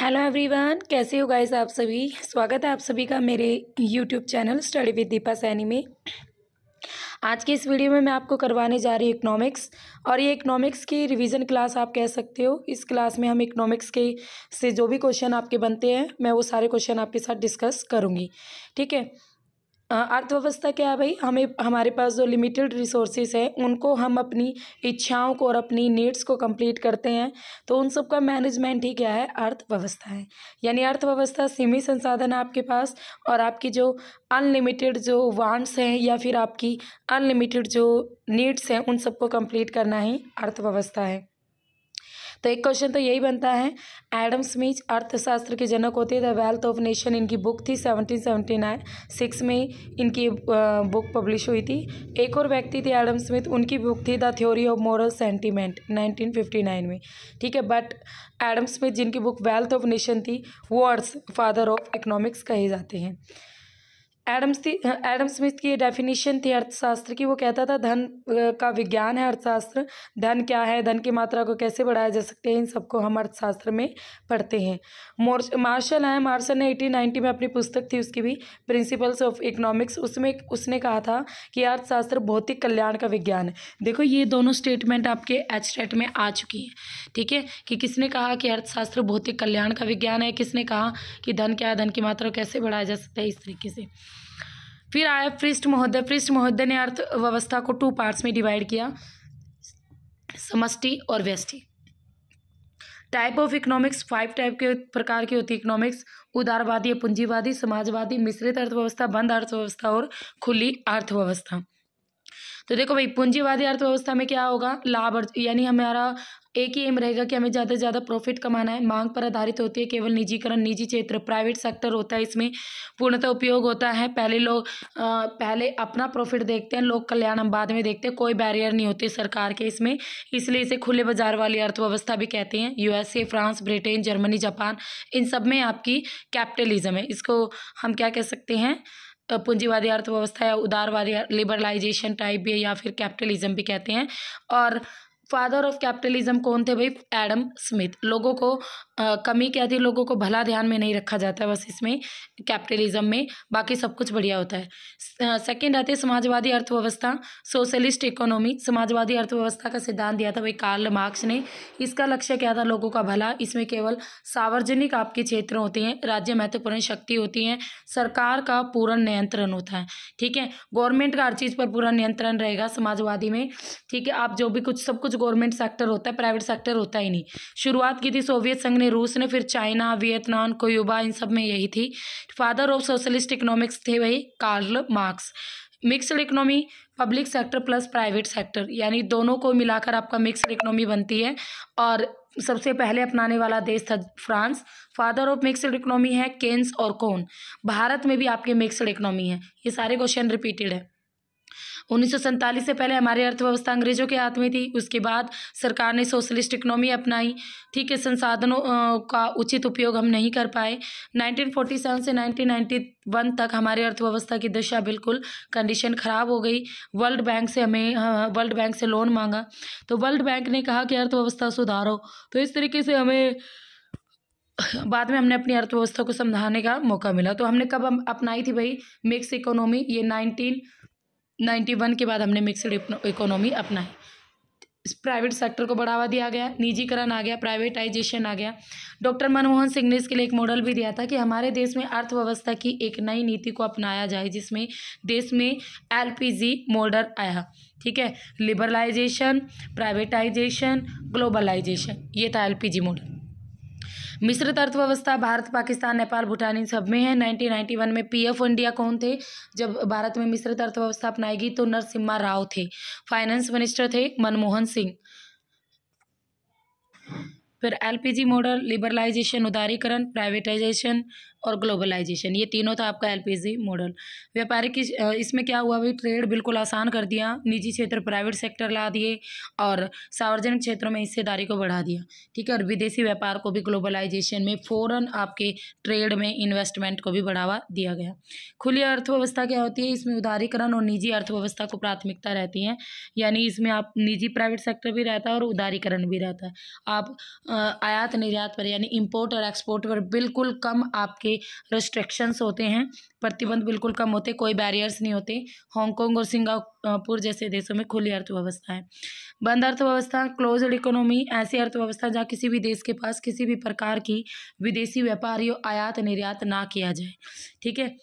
hello everyone कैसे हो guys आप सभी स्वागत है आप सभी का मेरे YouTube channel study with Deepa Saini में आज के इस वीडियो में मैं आपको करवाने जा रही हूँ इकोनॉमिक्स और ये इकोनॉमिक्स की रिवीजन क्लास आप कह सकते हो इस क्लास में हम इकोनॉमिक्स के से जो भी क्वेश्चन आपके बनते हैं मैं वो सारे क्वेश्चन आपके साथ डिस्कस करूँगी ठीक है अर्थव्यवस्था क्या है भाई हमें हमारे पास जो लिमिटेड रिसोर्सेज हैं उनको हम अपनी इच्छाओं को और अपनी नीड्स को कंप्लीट करते हैं तो उन सब का मैनेजमेंट ही क्या है अर्थव्यवस्था है यानी अर्थव्यवस्था सीमित संसाधन है आपके पास और आपकी जो अनलिमिटेड जो वांट्स हैं या फिर आपकी अनलिमिटेड जो नीड्स हैं उन सबको कम्प्लीट करना ही अर्थव्यवस्था है तो एक क्वेश्चन तो यही बनता है एडम स्मिथ अर्थशास्त्र के जनक होते द वेल्थ ऑफ नेशन इनकी बुक थी सेवनटीन सेवेंटी नाइन सिक्स में इनकी बुक पब्लिश हुई थी एक और व्यक्ति थे एडम स्मिथ उनकी बुक थी the theory of moral sentiment nineteen fifty nine में ठीक है बट एडम स्मिथ जिनकी बुक वेल्थ ऑफ नेशन थी वो अर्थ फादर ऑफ इकोनॉमिक्स कहे जाते हैं एडम एडम स्मिथ की डेफिनेशन थी अर्थशास्त्र की वो कहता था धन का विज्ञान है अर्थशास्त्र धन क्या है धन की मात्रा को कैसे बढ़ाया जा सकते हैं इन सबको हम अर्थशास्त्र में पढ़ते हैं मोर मार्शल है मार्शल ने एटीन नाइन्टी में अपनी पुस्तक थी उसकी भी प्रिंसिपल्स ऑफ इकोनॉमिक्स उसमें उसने कहा था कि अर्थशास्त्र भौतिक कल्याण का विज्ञान है देखो ये दोनों स्टेटमेंट आपके एच टेट में आ चुकी हैं ठीक है कि किसने कहा कि अर्थशास्त्र भौतिक कल्याण का विज्ञान है किसने कहा कि धन क्या है धन की मात्रा को कैसे बढ़ाया जा सकता है इस तरीके से फिर आया पृष्ठ महोदय पृष्ठ महोदय ने अर्थव्यवस्था को टू पार्ट्स में डिवाइड किया समष्टि और व्यष्टि type of economics five type के प्रकार की होती है इकोनॉमिक्स उदारवादी पूंजीवादी समाजवादी मिश्रित अर्थव्यवस्था बंद अर्थव्यवस्था और खुली अर्थव्यवस्था तो देखो भाई पूंजीवादी अर्थव्यवस्था में क्या होगा लाभ यानी हमारा एक ही एम रहेगा कि हमें ज़्यादा से ज़्यादा प्रॉफिट कमाना है मांग पर आधारित होती है केवल निजीकरण निजी क्षेत्र प्राइवेट सेक्टर होता है इसमें पूर्णतः उपयोग होता है पहले लोग पहले अपना प्रॉफिट देखते हैं लोग कल्याण हम बाद में देखते हैं कोई बैरियर नहीं होते सरकार के इसमें इसलिए इसे खुले बाजार वाली अर्थव्यवस्था भी कहते हैं USA France Britain Germany Japan इन सब में आपकी कैपिटलिज्म है इसको हम क्या कह सकते हैं पूंजीवादी अर्थव्यवस्था या उदारवादी लिबरलाइजेशन टाइप भी है या फिर कैपिटलिज्म भी कहते हैं और फादर ऑफ कैपिटलिज्म कौन थे भाई एडम स्मिथ लोगों को आ, कमी क्या थी लोगों को भला ध्यान में नहीं रखा जाता है बस इसमें कैपिटलिज्म में बाकी सब कुछ बढ़िया होता है सेकंड आते हैं समाजवादी अर्थव्यवस्था सोशलिस्ट इकोनॉमी समाजवादी अर्थव्यवस्था का सिद्धांत दिया था भाई कार्ल मार्क्स ने इसका लक्ष्य क्या था लोगों का भला इसमें केवल सार्वजनिक आपके क्षेत्र होते हैं राज्य महत्वपूर्ण शक्ति होती है सरकार का पूर्ण नियंत्रण होता है ठीक है गवर्नमेंट का हर चीज़ पर पूरा नियंत्रण रहेगा समाजवादी में ठीक है आप जो भी कुछ सब कुछ कुछ गवर्नमेंट सेक्टर होता है प्राइवेट सेक्टर होता ही नहीं शुरुआत की थी सोवियत संघ ने रूस ने फिर चाइना वियतनाम कोयूबा इन सब में यही थी फादर ऑफ सोशलिस्ट इकोनॉमिक्स थे वही Karl Marx mixed economy public sector plus private sector यानी दोनों को मिलाकर आपका मिक्सड इकोनॉमी बनती है और सबसे पहले अपनाने वाला देश था France father of mixed economy है केन्स और कौन भारत में भी आपके मिक्सड इकोनॉमी है ये सारे क्वेश्चन रिपीटेड है उन्नीस से पहले हमारी अर्थव्यवस्था अंग्रेजों के हाथ में थी उसके बाद सरकार ने सोशलिस्ट इकनॉमी अपनाई ठीक है संसाधनों का उचित उपयोग हम नहीं कर पाए 1947 से 1991 तक हमारी अर्थव्यवस्था की दशा बिल्कुल कंडीशन ख़राब हो गई वर्ल्ड बैंक से हमें वर्ल्ड बैंक से लोन मांगा तो वर्ल्ड बैंक ने कहा कि अर्थव्यवस्था सुधारो तो इस तरीके से हमें बाद में हमने अपनी अर्थव्यवस्था को समझाने का मौका मिला तो हमने कब अपनाई थी भाई मिक्स इकोनॉमी ये नाइनटीन नाइन्टी वन के बाद हमने मिक्सड इकोनॉमी अपनाई प्राइवेट सेक्टर को बढ़ावा दिया गया निजीकरण आ गया प्राइवेटाइजेशन आ गया डॉक्टर मनमोहन सिंह ने इसके लिए एक मॉडल भी दिया था कि हमारे देश में अर्थव्यवस्था की एक नई नीति को अपनाया जाए जिसमें देश में एलपीजी मॉडल आया ठीक है लिबरलाइजेशन प्राइवेटाइजेशन ग्लोबलाइजेशन ये था एल मॉडल मिश्रित अर्थव्यवस्था भारत पाकिस्तान नेपाल भूटान इन सब में है 1991 में पीएफ इंडिया कौन थे जब भारत में मिश्रित अर्थव्यवस्था अपनाएगी तो नरसिम्हा राव थे फाइनेंस मिनिस्टर थे मनमोहन सिंह फिर एलपीजी मॉडल लिबरलाइजेशन उदारीकरण प्राइवेटाइजेशन और ग्लोबलाइजेशन ये तीनों था आपका एलपीजी मॉडल व्यापारिक की इसमें क्या हुआ भाई ट्रेड बिल्कुल आसान कर दिया निजी क्षेत्र प्राइवेट सेक्टर ला दिए और सार्वजनिक क्षेत्रों में हिस्सेदारी को बढ़ा दिया ठीक है और विदेशी व्यापार को भी ग्लोबलाइजेशन में फ़ौरन आपके ट्रेड में इन्वेस्टमेंट को भी बढ़ावा दिया गया खुली अर्थव्यवस्था क्या होती है इसमें उदारीकरण और निजी अर्थव्यवस्था को प्राथमिकता रहती है यानी इसमें आप निजी प्राइवेट सेक्टर भी रहता है और उदारीकरण भी रहता है आप आयात निर्यात पर यानी इम्पोर्ट और एक्सपोर्ट पर बिल्कुल कम आपके सारी रेस्ट्रिक्शंस होते हैं प्रतिबंध बिल्कुल कम होते कोई बैरियर्स नहीं होते हांगकॉन्ग और सिंगापुर जैसे देशों में खुली अर्थव्यवस्था है बंद अर्थव्यवस्था क्लोज इकोनॉमी ऐसी अर्थव्यवस्था जहाँ किसी भी देश के पास किसी भी प्रकार की विदेशी व्यापार या आयात निर्यात ना किया जाए ठीक है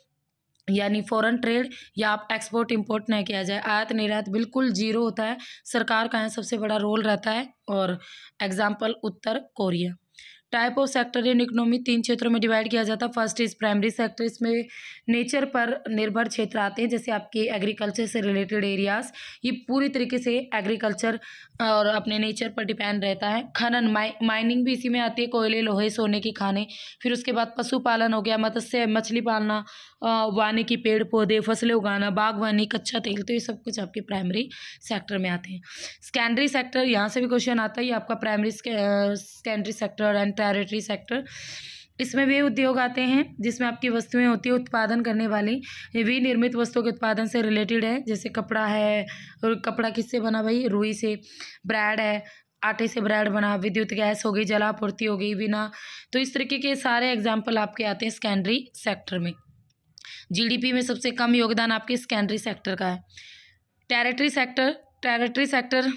यानी फॉरेन ट्रेड या आप एक्सपोर्ट इंपोर्ट ना किया जाए आयात निर्यात बिल्कुल जीरो होता है सरकार का यहाँ सबसे बड़ा रोल रहता है और एग्जाम्पल उत्तर Korea type of sector in economy तीन क्षेत्रों में डिवाइड किया जाता है फर्स्ट इज प्राइमरी सेक्टर इसमें नेचर पर निर्भर क्षेत्र आते हैं जैसे आपके एग्रीकल्चर से रिलेटेड एरियाज ये पूरी तरीके से एग्रीकल्चर और अपने नेचर पर डिपेंड रहता है खनन माइ माइनिंग भी इसी में आती है कोयले लोहे सोने की खाने फिर उसके बाद पशुपालन हो गया मत्स्य मछली पालना उगाने की पेड़ पौधे फसलें उगाना बागवानी कच्चा तेल तो ये सब कुछ आपके प्राइमरी सेक्टर में आते हैं सेकेंडरी सेक्टर यहाँ से भी क्वेश्चन आता है ये आपका primary secondary sector and preparatory sector इसमें वे उद्योग आते हैं जिसमें आपकी वस्तुएं होती है उत्पादन करने वाली ये विनिर्मित वस्तुओं के उत्पादन से रिलेटेड है जैसे कपड़ा है और कपड़ा किससे बना भाई रुई से ब्रैड है आटे से ब्रैड बना विद्युत गैस हो गई जलापूर्ति हो गई बिना तो इस तरीके के सारे एग्जाम्पल आपके आते हैं सेकेंडरी सेक्टर में जीडीपी में सबसे कम योगदान आपके सेकेंडरी सेक्टर का है टेरेटरी सेक्टर टेरेटरी सेक्टर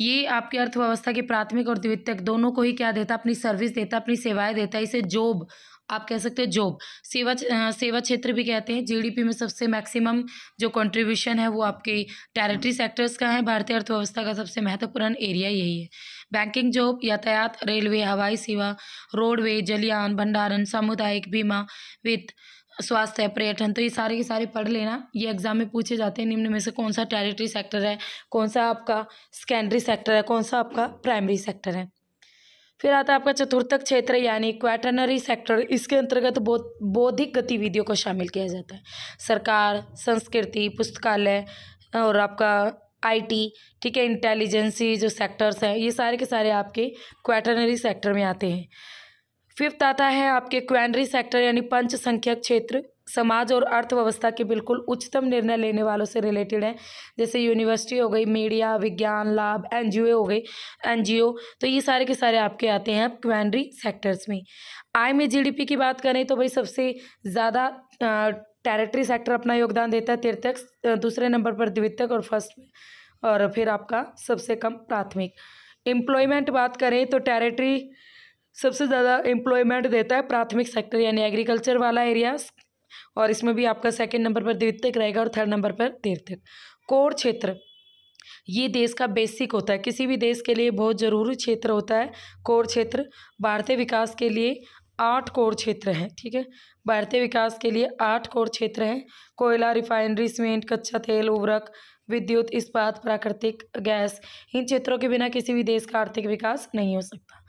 ये आपकी अर्थव्यवस्था के प्राथमिक और द्वितीयक दोनों को ही क्या देता अपनी सर्विस देता अपनी सेवाएं देता इसे जॉब आप कह सकते हैं जॉब सेवा सेवा क्षेत्र भी कहते हैं जीडीपी में सबसे मैक्सिमम जो कंट्रीब्यूशन है वो आपके टेरिटरी सेक्टर्स का है भारतीय अर्थव्यवस्था का सबसे महत्वपूर्ण एरिया यही है बैंकिंग जॉब यातायात रेलवे हवाई सेवा रोडवे जलियान भंडारण सामुदायिक बीमा वित्त स्वास्थ्य है पर्यटन तो ये सारे के सारे पढ़ लेना ये एग्जाम में पूछे जाते हैं निम्न में से कौन सा टेरिटरी सेक्टर है कौन सा आपका सेकेंडरी सेक्टर है कौन सा आपका प्राइमरी सेक्टर है फिर आता है आपका चतुर्थक क्षेत्र यानी क्वेटनरी सेक्टर इसके अंतर्गत बौद्ध बो, बौद्धिक गतिविधियों को शामिल किया जाता है सरकार संस्कृति पुस्तकालय और आपका आईटी ठीक है इंटेलिजेंसी जो सेक्टर्स हैं ये सारे के सारे आपके क्वैटनरी सेक्टर में आते हैं फिफ्थ आता है आपके क्वेनरी सेक्टर यानी पंच संख्यक क्षेत्र समाज और अर्थव्यवस्था के बिल्कुल उच्चतम निर्णय लेने वालों से रिलेटेड है जैसे यूनिवर्सिटी हो गई मीडिया विज्ञान लाभ एनजीओ हो गई एनजीओ तो ये सारे के सारे आपके आते हैं आप क्वेनरी सेक्टर्स में आय में जीडीपी की बात करें तो भाई सबसे ज़्यादा टेरिटरी सेक्टर अपना योगदान देता है तीर्थक दूसरे नंबर पर द्वितीयक और फर्स्ट और फिर आपका सबसे कम प्राथमिक एम्प्लॉयमेंट बात करें तो टेरेटरी सबसे ज़्यादा एम्प्लॉयमेंट देता है प्राथमिक सेक्टर यानी एग्रीकल्चर वाला एरिया और इसमें भी आपका सेकंड नंबर पर द्वितीय रहेगा और थर्ड नंबर पर तीर्थक कोर क्षेत्र ये देश का बेसिक होता है किसी भी देश के लिए बहुत ज़रूरी क्षेत्र होता है कोर क्षेत्र भारतीय विकास के लिए आठ कोर क्षेत्र हैं ठीक है भारतीय विकास के लिए आठ कोर क्षेत्र हैं कोयला रिफाइनरी सीमेंट कच्चा तेल उर्वरक विद्युत इस्पात प्राकृतिक गैस इन क्षेत्रों के बिना किसी भी देश का आर्थिक विकास नहीं हो सकता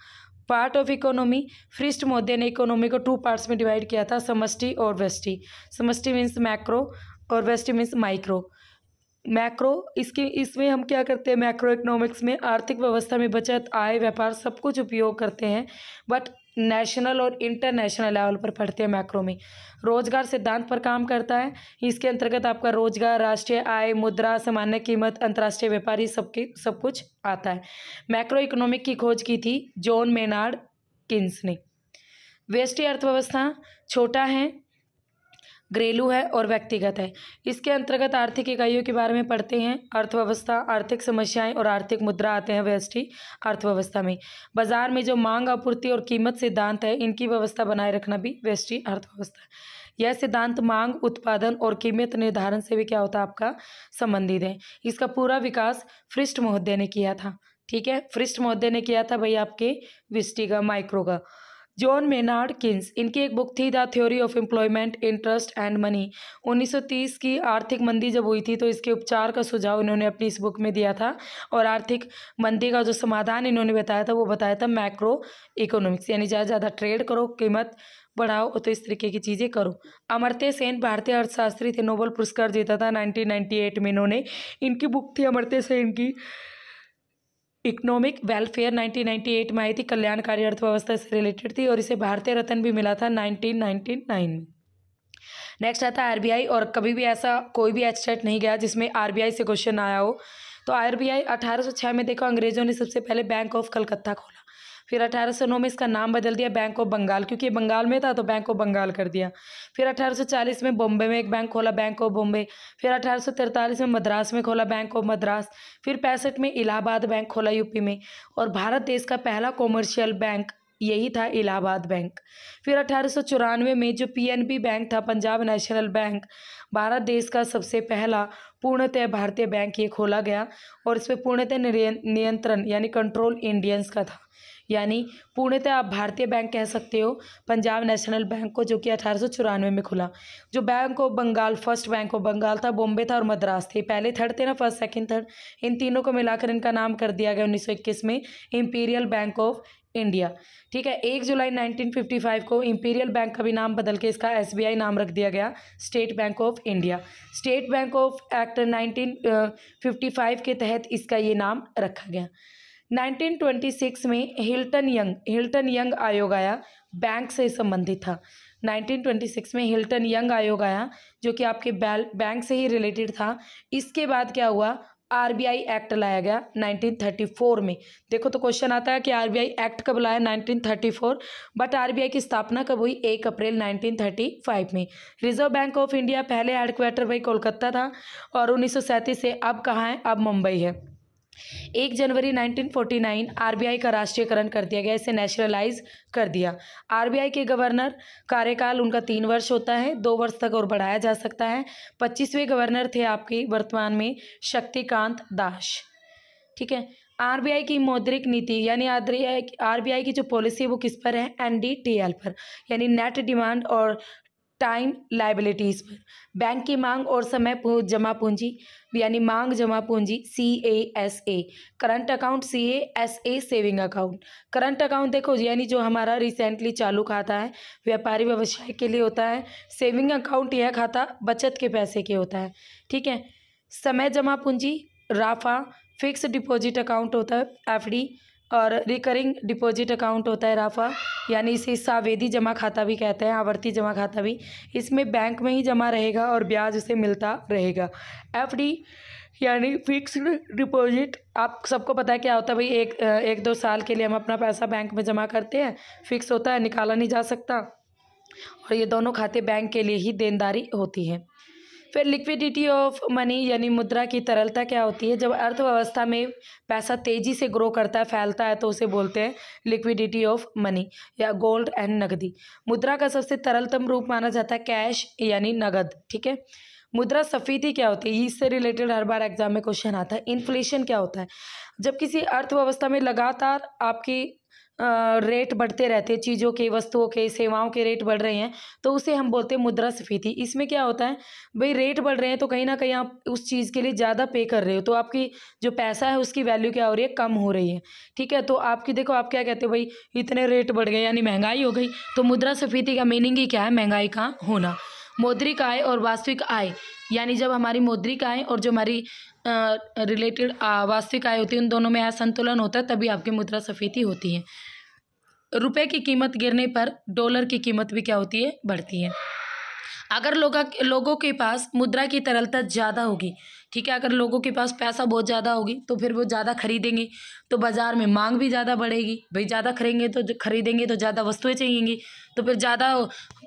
पार्ट ऑफ इकोनॉमी फ्रिस्ट मोदे ने इकोनॉमी को टू पार्ट्स में डिवाइड किया था समष्टि और वेस्टी समष्टि मीन्स मैक्रो और वेस्टी मीन्स माइक्रो मैक्रो इसकी इसमें हम क्या करते हैं मैक्रो इकोनॉमिक्स में आर्थिक व्यवस्था में बचत आय व्यापार सब कुछ उपयोग करते हैं बट नेशनल और इंटरनेशनल लेवल पर पढ़ते हैं मैक्रो में रोजगार सिद्धांत पर काम करता है इसके अंतर्गत आपका रोजगार राष्ट्रीय आय मुद्रा सामान्य कीमत अंतर्राष्ट्रीय व्यापारी सबके सब कुछ आता है मैक्रो इकोनॉमिक की खोज की थी जॉन मेनार्ड किन्स ने वेस्टी अर्थव्यवस्था छोटा है घरेलू है और व्यक्तिगत है इसके अंतर्गत आर्थिक इकाइयों के बारे में पढ़ते हैं अर्थव्यवस्था आर्थिक समस्याएं और आर्थिक मुद्रा आते हैं व्यष्टि अर्थव्यवस्था में बाजार में जो मांग आपूर्ति और कीमत सिद्धांत है इनकी व्यवस्था बनाए रखना भी व्यष्टि अर्थव्यवस्था यह सिद्धांत मांग उत्पादन और कीमत निर्धारण से भी क्या होता है आपका संबंधित है इसका पूरा विकास फ्रिस्ट महोदय ने किया था ठीक है फ्रिस्ट महोदय ने किया था भाई आपके विस्टी का माइक्रो का जॉन मेनार्ड किन्स इनकी एक बुक थी the theory of employment interest and money 1930 की आर्थिक मंदी जब हुई थी तो इसके उपचार का सुझाव इन्होंने अपनी इस बुक में दिया था और आर्थिक मंदी का जो समाधान इन्होंने बताया था वो बताया था मैक्रो इकोनॉमिक्स यानी ज़्यादा ज़्यादा ट्रेड करो कीमत बढ़ाओ तो इस तरीके की चीज़ें करो अमर्त्य सेन भारतीय अर्थशास्त्री थे नोबल पुरस्कार जीता था नाइनटीन में इन्होंने इनकी बुक थी अमर्त्य सेन की इकोनॉमिक वेलफेयर 1998 में आई थी कल्याणकारी अर्थव्यवस्था से रिलेटेड थी और इसे भारतीय रत्न भी मिला था 1999 में नेक्स्ट आता है आरबीआई और कभी भी ऐसा कोई भी एक्सटेट नहीं गया जिसमें आरबीआई से क्वेश्चन आया हो तो आरबीआई 1806 में देखो अंग्रेजों ने सबसे पहले बैंक ऑफ कलकत्ता खोला फिर अठारह सौ नौ में इसका नाम बदल दिया बैंक ऑफ बंगाल क्योंकि बंगाल में था तो बैंक ऑफ बंगाल कर दिया फिर अठारह सौ चालीस में बॉम्बे में एक बैंक खोला बैंक ऑफ बॉम्बे फिर अठारह में मद्रास में खोला बैंक ऑफ मद्रास फिर पैंसठ में इलाहाबाद बैंक खोला यूपी में और भारत देश का पहला कॉमर्शियल बैंक यही था इलाहाबाद बैंक फिर अठारह में जो बी बैंक था पंजाब नेशनल बैंक भारत देश का सबसे पहला पूर्णतः भारतीय बैंक ये खोला गया और इस पर पूर्णतः नियंत्रण यानी कंट्रोल इंडियंस का था यानी पूर्णतः आप भारतीय बैंक कह सकते हो पंजाब नेशनल बैंक को जो कि अठारह में खुला जो bank of Bengal first bank of Bengal था बॉम्बे था और मद्रास थे पहले थर्ड थे ना फर्स्ट सेकंड थर्ड इन तीनों को मिलाकर इनका नाम कर दिया गया 1921 में इम्पीरियल बैंक ऑफ इंडिया ठीक है एक जुलाई 1955 को इंपीरियल बैंक का भी नाम बदल के इसका एसबीआई नाम रख दिया गया state bank of India state bank of act 1955 के तहत इसका ये नाम रखा गया 1926 में हिल्टन यंग हिल्टन यंग आयोग आया बैंक से संबंधित था 1926 में हिल्टन यंग आयोग आया जो कि आपके बैंक से ही रिलेटेड था इसके बाद क्या हुआ आरबीआई एक्ट लाया गया 1934 में देखो तो क्वेश्चन आता है कि आरबीआई एक्ट कब लाया 1934 बट आरबीआई की स्थापना कब हुई 1 अप्रैल 1935 में रिजर्व बैंक ऑफ इंडिया पहले हेडक्वार्टर भाई कोलकाता था और उन्नीस से अब कहाँ है अब मुंबई है एक जनवरी 1949 आरबीआई का राष्ट्रीयकरण कर दिया गया इसे नेशनलाइज कर दिया आरबीआई के गवर्नर कार्यकाल उनका तीन वर्ष होता है दो वर्ष तक और बढ़ाया जा सकता है पच्चीसवें गवर्नर थे आपके वर्तमान में शक्तिकांत दास ठीक है आरबीआई की मौद्रिक नीति यानी आरबीआई की जो पॉलिसी है वो किस पर है एनडीटीएल पर यानी नेट डिमांड और टाइम लाइबिलिटीज़ पर बैंक की मांग और समय जमा पूंजी यानी मांग जमा पूंजी C A S A current account C A S A saving account current account देखो यानी जो हमारा रिसेंटली चालू खाता है व्यापारी व्यवसाय के लिए होता है सेविंग अकाउंट यह खाता बचत के पैसे के होता है ठीक है समय जमा पूंजी राफा फिक्स डिपॉजिट अकाउंट होता है डी और रिकरिंग डिपॉजिट अकाउंट होता है राफा यानी इसे सावेदी जमा खाता भी कहते हैं आवर्ती जमा खाता भी इसमें बैंक में ही जमा रहेगा और ब्याज उसे मिलता रहेगा एफडी यानी फिक्स्ड डिपॉजिट आप सबको पता है क्या होता है भाई एक एक दो साल के लिए हम अपना पैसा बैंक में जमा करते हैं फिक्स होता है निकाला नहीं जा सकता और ये दोनों खाते बैंक के लिए ही देनदारी होती है फिर लिक्विडिटी ऑफ मनी यानी मुद्रा की तरलता क्या होती है जब अर्थव्यवस्था में पैसा तेजी से ग्रो करता है फैलता है तो उसे बोलते हैं लिक्विडिटी ऑफ मनी या गोल्ड एंड नगदी मुद्रा का सबसे तरलतम रूप माना जाता है कैश यानी नगद ठीक है मुद्रा सफेदी क्या होती है इससे रिलेटेड हर बार एग्जाम में क्वेश्चन आता है इन्फ्लेशन क्या होता है जब किसी अर्थव्यवस्था में लगातार आपकी रेट बढ़ते रहते हैं चीज़ों के वस्तुओं के सेवाओं के रेट बढ़ रहे हैं तो उसे हम बोलते हैं मुद्रा स्फीति इसमें क्या होता है भाई रेट बढ़ रहे हैं तो कहीं ना कहीं आप उस चीज़ के लिए ज़्यादा पे कर रहे हो तो आपकी जो पैसा है उसकी वैल्यू क्या हो रही है कम हो रही है ठीक है तो आपकी देखो आप क्या कहते हो भाई इतने रेट बढ़ गए यानी महंगाई हो गई तो मुद्रा स्फीति का मीनिंग ही क्या है महंगाई का होना मौद्रिक आय और वास्तविक आय यानी जब हमारी मौद्रिक आय और जो हमारी रिलेटेड वास्तविक आय होती है उन दोनों में असंतुलन होता है तभी आपकी मुद्रा सफेदी होती है रुपए की कीमत गिरने पर डॉलर की कीमत भी क्या होती है बढ़ती है अगर लोग लोगों के पास मुद्रा की तरलता ज़्यादा होगी ठीक है अगर लोगों के पास पैसा बहुत ज़्यादा होगी तो फिर वो ज़्यादा खरीदेंगे तो बाज़ार में मांग भी ज़्यादा बढ़ेगी भाई ज़्यादा तो खरीदेंगे तो खरीदेंगे तो ज़्यादा वस्तुएं चाहिएंगी तो फिर ज़्यादा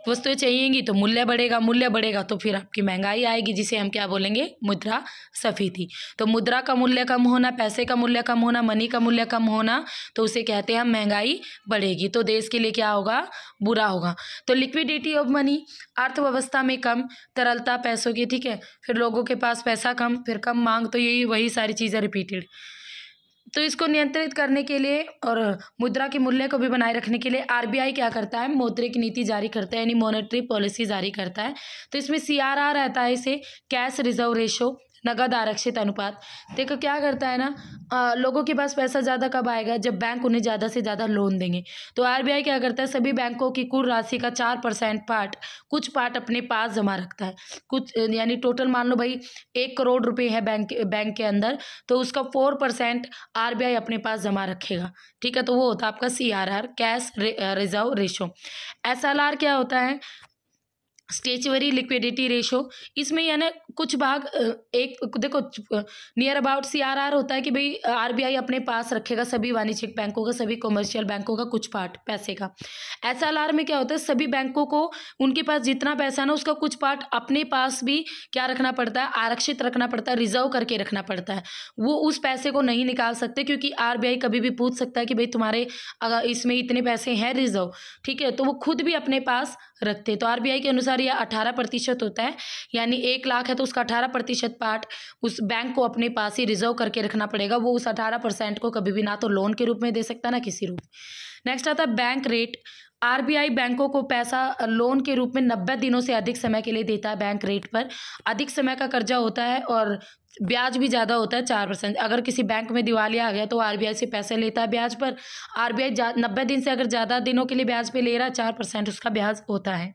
वस्तुएं चाहिएगी तो मूल्य बढ़ेगा मूल्य बढ़ेगा तो फिर आपकी महंगाई आएगी जिसे हम क्या बोलेंगे मुद्रा सफीति तो मुद्रा का मूल्य कम होना पैसे का मूल्य कम होना मनी का मूल्य कम होना तो उसे कहते हैं हम महंगाई बढ़ेगी तो देश के लिए क्या होगा बुरा होगा तो लिक्विडिटी ऑफ मनी अर्थव्यवस्था में कम तरलता पैसों की ठीक है फिर लोगों के पास पैसा कम फिर कम मांग तो यही वही सारी चीज़ें रिपीटेड तो इसको नियंत्रित करने के लिए और मुद्रा के मूल्य को भी बनाए रखने के लिए आरबीआई क्या करता है मौद्रिक नीति जारी करता है यानी मॉनेटरी पॉलिसी जारी करता है तो इसमें सीआरआर रहता है इसे कैश रिजर्व रेशो नगद आरक्षित अनुपात देखो क्या करता है ना आ, लोगों के पास पैसा ज़्यादा कब आएगा जब बैंक उन्हें ज़्यादा से ज़्यादा लोन देंगे तो आरबीआई क्या करता है सभी बैंकों की कुल राशि का चार परसेंट पार्ट कुछ पार्ट अपने पास जमा रखता है कुछ यानी टोटल मान लो भाई एक करोड़ रुपये है बैंक बैंक के अंदर तो उसका फोर परसेंट अपने पास जमा रखेगा ठीक है तो वो होता है आपका C cash reserve ratio S क्या होता है स्टेचुअरी लिक्विडिटी रेशो इसमें यानी कुछ भाग एक देखो near about C R R होता है कि भाई आर बी आई अपने पास रखेगा सभी वाणिज्यिक बैंकों का सभी कॉमर्शियल बैंकों का कुछ पार्ट पैसे का एस आर में क्या होता है सभी बैंकों को उनके पास जितना पैसा ना उसका कुछ पार्ट अपने पास भी क्या रखना पड़ता है आरक्षित रखना पड़ता है रिजर्व करके रखना पड़ता है वो उस पैसे को नहीं निकाल सकते क्योंकि आई कभी भी पूछ सकता है कि भाई तुम्हारे अगर इसमें इतने पैसे हैं रिजर्व ठीक है तो वो खुद भी अपने पास रखते तो आई के अनुसार यह अठारह प्रतिशत होता है यानी एक लाख है तो उसका अठारह प्रतिशत पार्ट उस बैंक को अपने पास ही रिजर्व करके रखना पड़ेगा वो उस अठारह परसेंट को कभी भी ना तो लोन के रूप में दे सकता ना किसी रूप नेक्स्ट आता है बैंक रेट आरबीआई बैंकों को पैसा लोन के रूप में नब्बे दिनों से अधिक समय के लिए देता है बैंक रेट पर अधिक समय का कर्जा होता है और ब्याज भी ज़्यादा होता है चार परसेंट अगर किसी बैंक में दिवालिया आ गया तो आरबीआई से पैसे लेता है ब्याज पर आरबीआई नब्बे दिन से अगर ज़्यादा दिनों के लिए ब्याज पे ले रहा है चार परसेंट उसका ब्याज होता है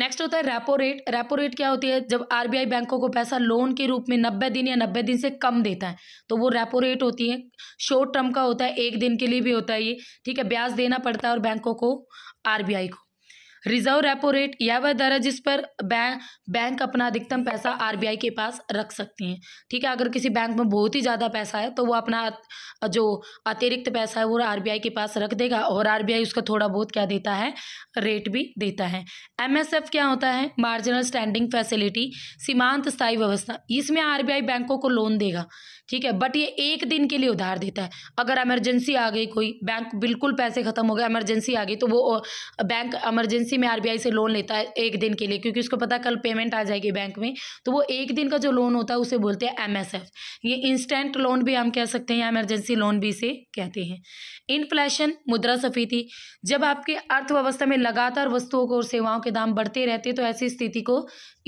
नेक्स्ट होता है रेपो रेट रेपो रेट क्या होती है जब आरबीआई बैंकों को पैसा लोन के रूप में नब्बे दिन या नब्बे दिन से कम देता है तो वो रेपो रेट होती है शॉर्ट टर्म का होता है एक दिन के लिए भी होता है ये ठीक है ब्याज देना पड़ता है और बैंकों को आरबीआई को रिजर्व रेपो रेट या वह दर है जिस पर बैंक बैंक अपना अधिकतम पैसा आरबीआई के पास रख सकती हैं ठीक है अगर किसी बैंक में बहुत ही ज़्यादा पैसा है तो वो अपना जो अतिरिक्त पैसा है वो आरबीआई के पास रख देगा और आरबीआई उसका थोड़ा बहुत क्या देता है रेट भी देता है एमएसएफ क्या होता है मार्जिनल स्टैंडिंग फैसिलिटी सीमांत स्थायी व्यवस्था इसमें आरबीआई बैंकों को लोन देगा ठीक है बट ये एक दिन के लिए उधार देता है अगर एमरजेंसी आ गई कोई बैंक बिल्कुल पैसे खत्म हो गए एमरजेंसी आ गई तो वो बैंक एमरजेंसी में आरबीआई से लोन लेता है एक दिन के लिए क्योंकि उसको पता है कल पेमेंट आ जाएगी बैंक में तो वो एक दिन का जो लोन होता है उसे बोलते हैं एमएसएफ ये इंस्टेंट लोन भी हम कह सकते हैं एमरजेंसी लोन भी इसे कहते हैं इन्फ्लेशन मुद्रास्फीति जब आपके अर्थव्यवस्था में लगातार वस्तुओं को और सेवाओं के दाम बढ़ते रहते तो ऐसी स्थिति को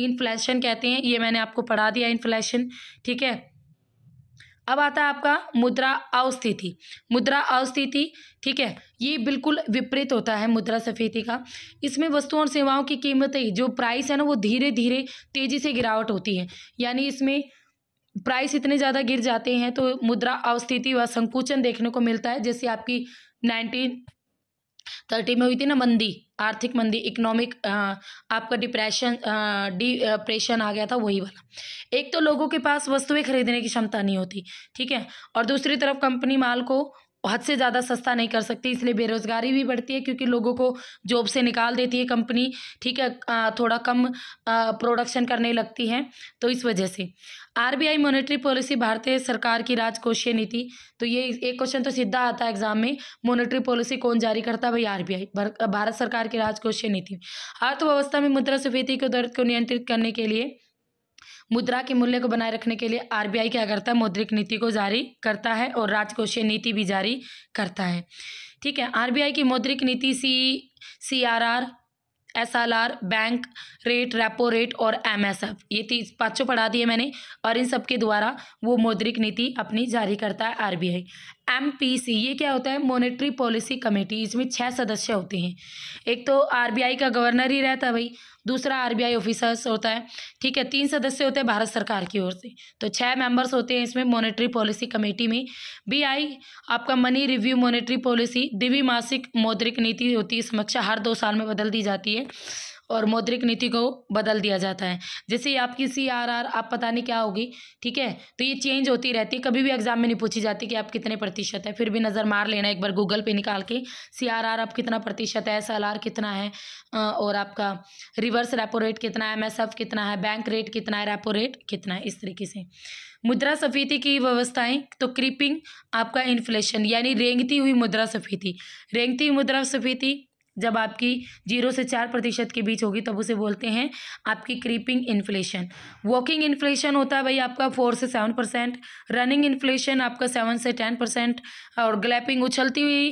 इन्फ्लेशन कहते हैं ये मैंने आपको पढ़ा दिया इन्फ्लेशन ठीक है अब आता है आपका मुद्रा अवस्थिति मुद्रा अवस्थिति ठीक है ये बिल्कुल विपरीत होता है मुद्रा सफेदी का इसमें वस्तुओं और सेवाओं की कीमतें जो प्राइस है ना वो धीरे धीरे तेजी से गिरावट होती है यानी इसमें प्राइस इतने ज़्यादा गिर जाते हैं तो मुद्रा अवस्थिति व संकुचन देखने को मिलता है जैसे आपकी नाइनटीन थर्टी में हुई थी ना मंदी आर्थिक मंदी इकोनॉमिक आपका डिप्रेशन डिप्रेशन आ गया था वही वाला एक तो लोगों के पास वस्तुएं खरीदने की क्षमता नहीं होती ठीक है और दूसरी तरफ कंपनी माल को हद से ज़्यादा सस्ता नहीं कर सकती इसलिए बेरोज़गारी भी बढ़ती है क्योंकि लोगों को जॉब से निकाल देती है कंपनी ठीक है थोड़ा कम प्रोडक्शन करने लगती है तो इस वजह से आरबीआई मॉनेटरी पॉलिसी भारतीय सरकार की राजकोषीय नीति तो ये एक क्वेश्चन तो सीधा आता है एग्जाम में मॉनेटरी पॉलिसी कौन जारी करता है भाई आई भारत सरकार की राजकोषीय नीति अर्थव्यवस्था में मुद्रा स्फीति के दर्द को नियंत्रित करने के लिए मुद्रा के मूल्य को बनाए रखने के लिए आरबीआई क्या करता है मौद्रिक नीति को जारी करता है और राजकोषीय नीति भी जारी करता है ठीक है आरबीआई की मौद्रिक नीति C C R R S R R bank rate repo rate और एम एस एफ ये तीस पाँचों पढ़ा दिए मैंने और इन सब के द्वारा वो मौद्रिक नीति अपनी जारी करता है आर बी आई एमपीसी ये क्या होता है मॉनेटरी पॉलिसी कमेटी इसमें छः सदस्य होते हैं एक तो आरबीआई का गवर्नर ही रहता है भाई दूसरा आरबीआई ऑफिसर्स होता है ठीक है तीन सदस्य होते हैं भारत सरकार की ओर से तो छः मेंबर्स होते हैं इसमें मॉनेटरी पॉलिसी कमेटी में बीआई आपका मनी रिव्यू मॉनेटरी पॉलिसी दिव्य मासिक मौद्रिक नीति होती है समीक्षा हर दो साल में बदल दी जाती है और मौद्रिक नीति को बदल दिया जाता है जैसे आपकी सी आर आर आप पता नहीं क्या होगी ठीक है तो ये चेंज होती रहती है कभी भी एग्जाम में नहीं पूछी जाती कि आप कितने प्रतिशत है फिर भी नज़र मार लेना एक बार गूगल पे निकाल के सी आर आर आप कितना प्रतिशत है एस एल आर कितना है और आपका रिवर्स रेपो रेट कितना है एम एस एफ कितना है बैंक रेट कितना है रेपो रेट कितना है इस तरीके से मुद्रा सफीति की व्यवस्थाएं तो क्रीपिंग आपका इन्फ्लेशन यानी रेंगती हुई मुद्रा सफीति रेंगती हुई मुद्रा सफीति जब आपकी जीरो से चार प्रतिशत के बीच होगी तब उसे बोलते हैं आपकी क्रीपिंग इन्फ्लेशन वॉकिंग इन्फ्लेशन होता है भाई आपका फोर से सेवन परसेंट रनिंग इन्फ्लेशन आपका सेवन से टेन परसेंट और ग्लैपिंग उछलती हुई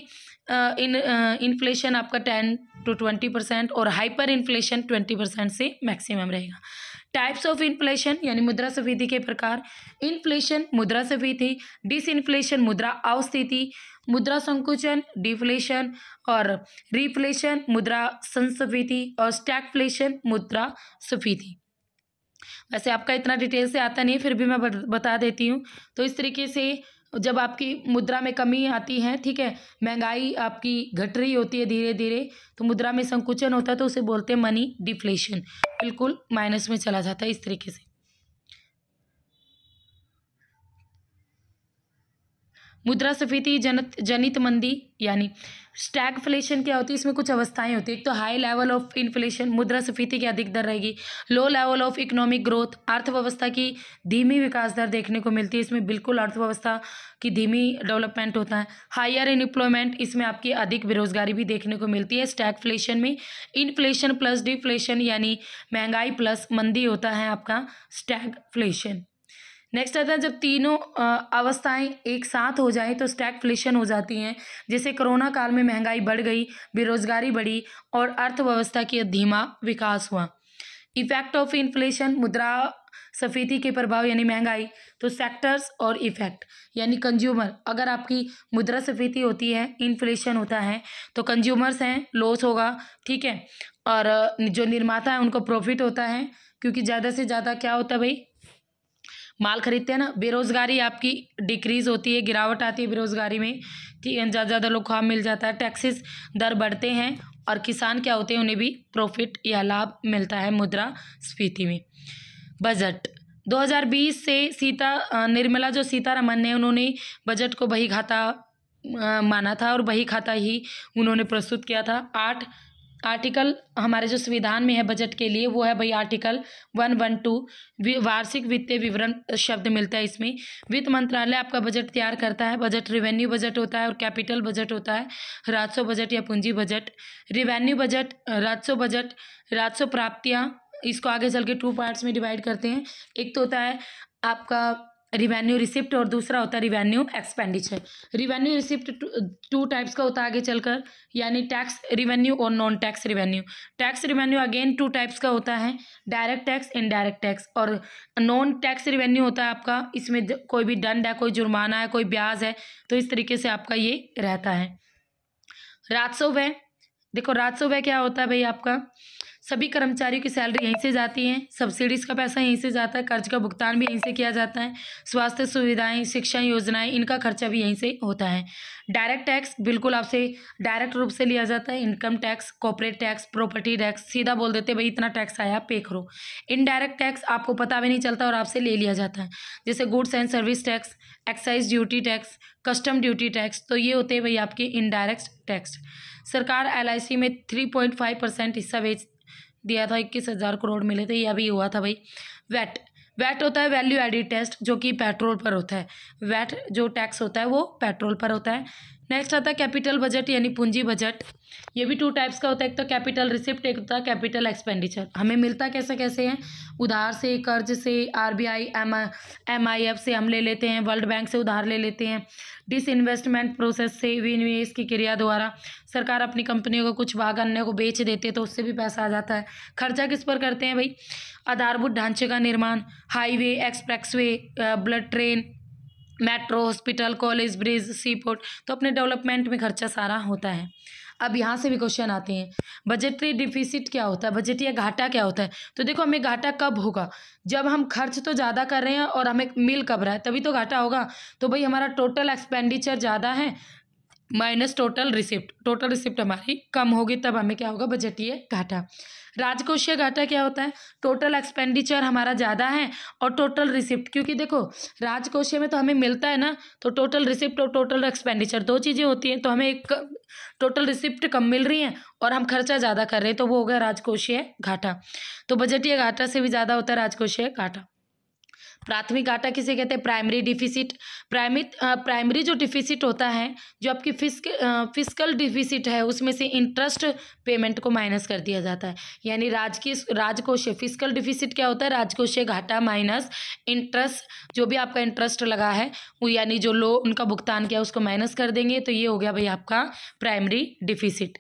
इन इन्फ्लेशन आपका टेन टू ट्वेंटी परसेंट और हाइपर इन्फ्लेशन ट्वेंटी परसेंट से मैक्सिमम रहेगा टाइप्स ऑफ इन्फ्लेशन यानी मुद्रा स्फीति के प्रकार इन्फ्लेशन मुद्रा स्फीति इन्फ्लेशन मुद्रा अवस्थिति मुद्रा संकुचन डिफ्लेशन और रिफ्लेशन मुद्रा संस्फीति और स्टैकफ्लेशन मुद्रा सफीति वैसे आपका इतना डिटेल से आता नहीं फिर भी मैं बता देती हूँ तो इस तरीके से जब आपकी मुद्रा में कमी आती है ठीक है महंगाई आपकी घट रही होती है धीरे धीरे तो मुद्रा में संकुचन होता है तो उसे बोलते हैं मनी डिफ्लेशन बिल्कुल माइनस में चला जाता है इस तरीके से मुद्रास्फीति जनित जनित मंदी यानी फ्लेशन क्या होती है इसमें कुछ अवस्थाएं होती है एक तो हाई लेवल ऑफ इन्फ्लेशन मुद्रास्फीति की अधिक दर रहेगी low level of economic growth अर्थव्यवस्था की धीमी विकास दर देखने को मिलती है इसमें बिल्कुल अर्थव्यवस्था की धीमी डेवलपमेंट होता है हायर अनएम्प्लॉयमेंट इसमें आपकी अधिक बेरोजगारी भी देखने को मिलती है फ्लेशन में इन्फ्लेशन प्लस डिफ्लेशन यानी महंगाई प्लस मंदी होता है आपका फ्लेशन नेक्स्ट आता है जब तीनों अवस्थाएं एक साथ हो जाएं तो स्टैगफ्लेशन हो जाती हैं जैसे कोरोना काल में महंगाई बढ़ गई बेरोजगारी बढ़ी और अर्थव्यवस्था की धीमा विकास हुआ इफेक्ट ऑफ इन्फ्लेशन मुद्रा सफेदी के प्रभाव यानी महंगाई तो सेक्टर्स और इफेक्ट यानी कंज्यूमर अगर आपकी मुद्रा सफेदी होती है इन्फ्लेशन होता है तो कंज्यूमर्स हैं लॉस होगा ठीक है और जो निर्माता है उनको प्रॉफिट होता है क्योंकि ज़्यादा से ज़्यादा क्या होता है भाई माल खरीदते हैं ना बेरोज़गारी आपकी डिक्रीज़ होती है गिरावट आती है बेरोज़गारी में ज़्यादा ज़्यादा लोग काम मिल जाता है टैक्सेस दर बढ़ते हैं और किसान क्या होते हैं उन्हें भी प्रॉफिट या लाभ मिलता है मुद्रा स्फीति में बजट 2020 से सीता निर्मला जो सीतारमन है उन्होंने बजट को बही खाता माना था और बही खाता ही उन्होंने प्रस्तुत किया था आठ आर्टिकल हमारे जो संविधान में है बजट के लिए वो है भाई आर्टिकल वन वन टू वार्षिक वित्तीय विवरण शब्द मिलता है इसमें वित्त मंत्रालय आपका बजट तैयार करता है बजट रिवेन्यू बजट होता है और कैपिटल बजट होता है राजस्व बजट या पूंजी बजट रिवेन्यू बजट राजस्व बजट राजस्व प्राप्तियाँ इसको आगे चल के टू पार्ट्स में डिवाइड करते हैं एक तो होता है आपका रिवेन्यू रिसिप्ट और दूसरा होता है revenue expenditure revenue receipt two types का होता है आगे चलकर यानी टैक्स रिवेन्यू और non tax revenue tax revenue again two types का होता है डायरेक्ट टैक्स इनडायरेक्ट टैक्स और नॉन टैक्स रिवेन्यू होता है आपका इसमें कोई भी दंड है कोई जुर्माना है कोई ब्याज है तो इस तरीके से आपका ये रहता है राजस्व है देखो राजस्व है क्या होता है भाई आपका सभी कर्मचारियों की सैलरी यहीं से जाती है सब्सिडीज़ का पैसा यहीं से जाता है कर्ज का भुगतान भी यहीं से किया जाता है स्वास्थ्य सुविधाएं शिक्षा योजनाएं इनका खर्चा भी यहीं से होता है डायरेक्ट टैक्स बिल्कुल आपसे डायरेक्ट रूप से लिया जाता है income tax corporate tax property tax सीधा बोल देते भाई इतना टैक्स आया पे करो इनडायरेक्ट टैक्स आपको पता भी नहीं चलता और आपसे ले लिया जाता है जैसे goods and service tax excise duty tax custom duty tax तो ये होते हैं भाई आपके इनडायरेक्ट टैक्स सरकार एलआईसी में थ्री पॉइंट फाइव परसेंट हिस्सा बेच दिया था इक्कीस हज़ार करोड़ मिले थे यह भी हुआ था भाई वैट वैट होता है वैल्यू एडिड टेस्ट जो कि पेट्रोल पर होता है वैट जो टैक्स होता है वो पेट्रोल पर होता है नेक्स्ट आता है कैपिटल बजट यानी पूंजी बजट ये भी टू टाइप्स का होता है एक तो कैपिटल रिसिप्ट एक होता है कैपिटल एक्सपेंडिचर हमें मिलता कैसे कैसे है उधार से कर्ज से आरबीआई एम एफ से हम ले लेते हैं वर्ल्ड बैंक से उधार ले लेते हैं डिस इन्वेस्टमेंट प्रोसेस से विनिवेश की क्रिया द्वारा सरकार अपनी कंपनियों को कुछ भाग अन्य को बेच देती है तो उससे भी पैसा आ जाता है खर्चा किस पर करते हैं भाई आधारभूत ढांचे का निर्माण highway way bullet train metro hospital college bridge sea port तो अपने डेवलपमेंट में खर्चा सारा होता है अब यहाँ से भी क्वेश्चन आते हैं बजटरी डिफिसिट क्या होता है बजट या घाटा क्या होता है तो देखो हमें घाटा कब होगा जब हम खर्च तो ज़्यादा कर रहे हैं और हमें मिल कब रहा है तभी तो घाटा होगा तो भाई हमारा टोटल एक्सपेंडिचर ज़्यादा है minus total receipt total receipt हमारी कम होगी तब हमें क्या होगा बजटीय घाटा राजकोषीय घाटा क्या होता है टोटल एक्सपेंडिचर हमारा ज़्यादा है और टोटल रिसिप्ट क्योंकि देखो राजकोषीय में तो हमें मिलता है ना तो टोटल रिसिप्ट और टोटल एक्सपेंडिचर दो चीज़ें होती हैं तो हमें एक टोटल रिसिप्ट कम मिल रही है और हम खर्चा ज़्यादा कर रहे हैं तो वो हो गया राजकोषीय घाटा तो बजटीय घाटा से भी ज़्यादा होता है राजकोषीय घाटा प्राथमिक घाटा किसे कहते हैं प्राइमरी डिफिसिट प्राइमरी प्राइमरी जो डिफिसिट होता है जो आपकी फिस्क फिस्कल डिफिसिट है उसमें से इंटरेस्ट पेमेंट को माइनस कर दिया जाता है यानी राजकीय राजकोषीय फिस्कल डिफिसिट क्या होता है राजकोषीय घाटा माइनस इंटरेस्ट जो भी आपका इंटरेस्ट लगा है वो यानी जो लो उनका भुगतान किया उसको माइनस कर देंगे तो ये हो गया भाई आपका प्राइमरी डिफिसिट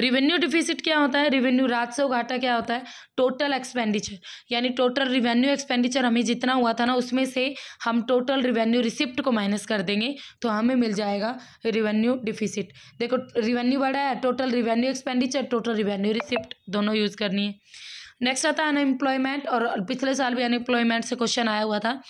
रिवेन्यू डिफिसिट क्या होता है रिवेन्यू राजस्व घाटा क्या होता है टोटल एक्सपेंडिचर यानी टोटल रिवेन्यू एक्सपेंडिचर हमें जितना हुआ था था ना उसमें से हम टोटल रिवेन्यू रिसिप्ट को माइनस कर देंगे तो हमें मिल जाएगा रिवेन्यू डिफिसिट देखो रिवेन्यू बढ़ा है total revenue expenditure total revenue receipt दोनों यूज़ करनी है नेक्स्ट आता है अनएम्प्लॉयमेंट और पिछले साल भी अनएम्प्लॉयमेंट से क्वेश्चन आया हुआ था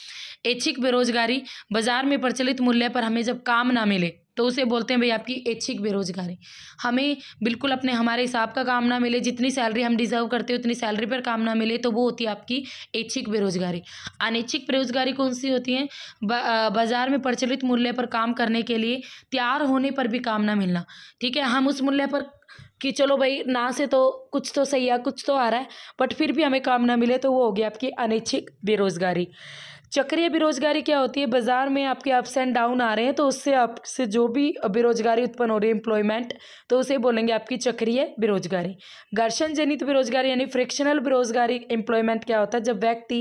ऐच्छिक बेरोजगारी बाजार में प्रचलित मूल्य पर हमें जब काम ना मिले तो उसे बोलते हैं भाई आपकी ऐच्छिक बेरोजगारी हमें बिल्कुल अपने हमारे हिसाब का काम ना मिले जितनी सैलरी हम डिजर्व करते हैं उतनी सैलरी पर काम ना मिले तो वो होती है आपकी ऐच्छिक बेरोजगारी अनैच्छिक बेरोजगारी कौन सी होती है बाजार में प्रचलित मूल्य पर काम करने के लिए तैयार होने पर भी काम ना मिलना ठीक है हम उस मूल्य पर कि चलो भाई ना से तो कुछ तो सही है कुछ तो आ रहा है बट फिर भी हमें काम ना मिले तो वो हो गया आपकी अनैच्छिक बेरोजगारी चक्रीय बेरोजगारी क्या होती है बाजार में आपके अप्स एंड डाउन आ रहे हैं तो उससे आपसे जो भी बेरोजगारी उत्पन्न हो रही है एम्प्लॉयमेंट तो उसे बोलेंगे आपकी चक्रीय बेरोजगारी घर्षण जनित बेरोजगारी यानी फ्रिक्शनल बेरोजगारी एम्प्लॉयमेंट क्या होता है जब व्यक्ति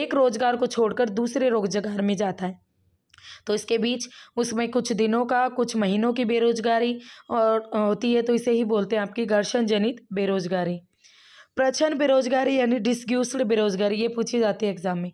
एक रोजगार को छोड़कर दूसरे रोजगार में जाता है तो इसके बीच उसमें कुछ दिनों का कुछ महीनों की बेरोजगारी और होती है तो इसे ही बोलते हैं आपकी घर्षण जनित बेरोजगारी प्रछन बेरोजगारी यानी डिस्ग्यूस्ड बेरोजगारी ये पूछी जाती है एग्जाम में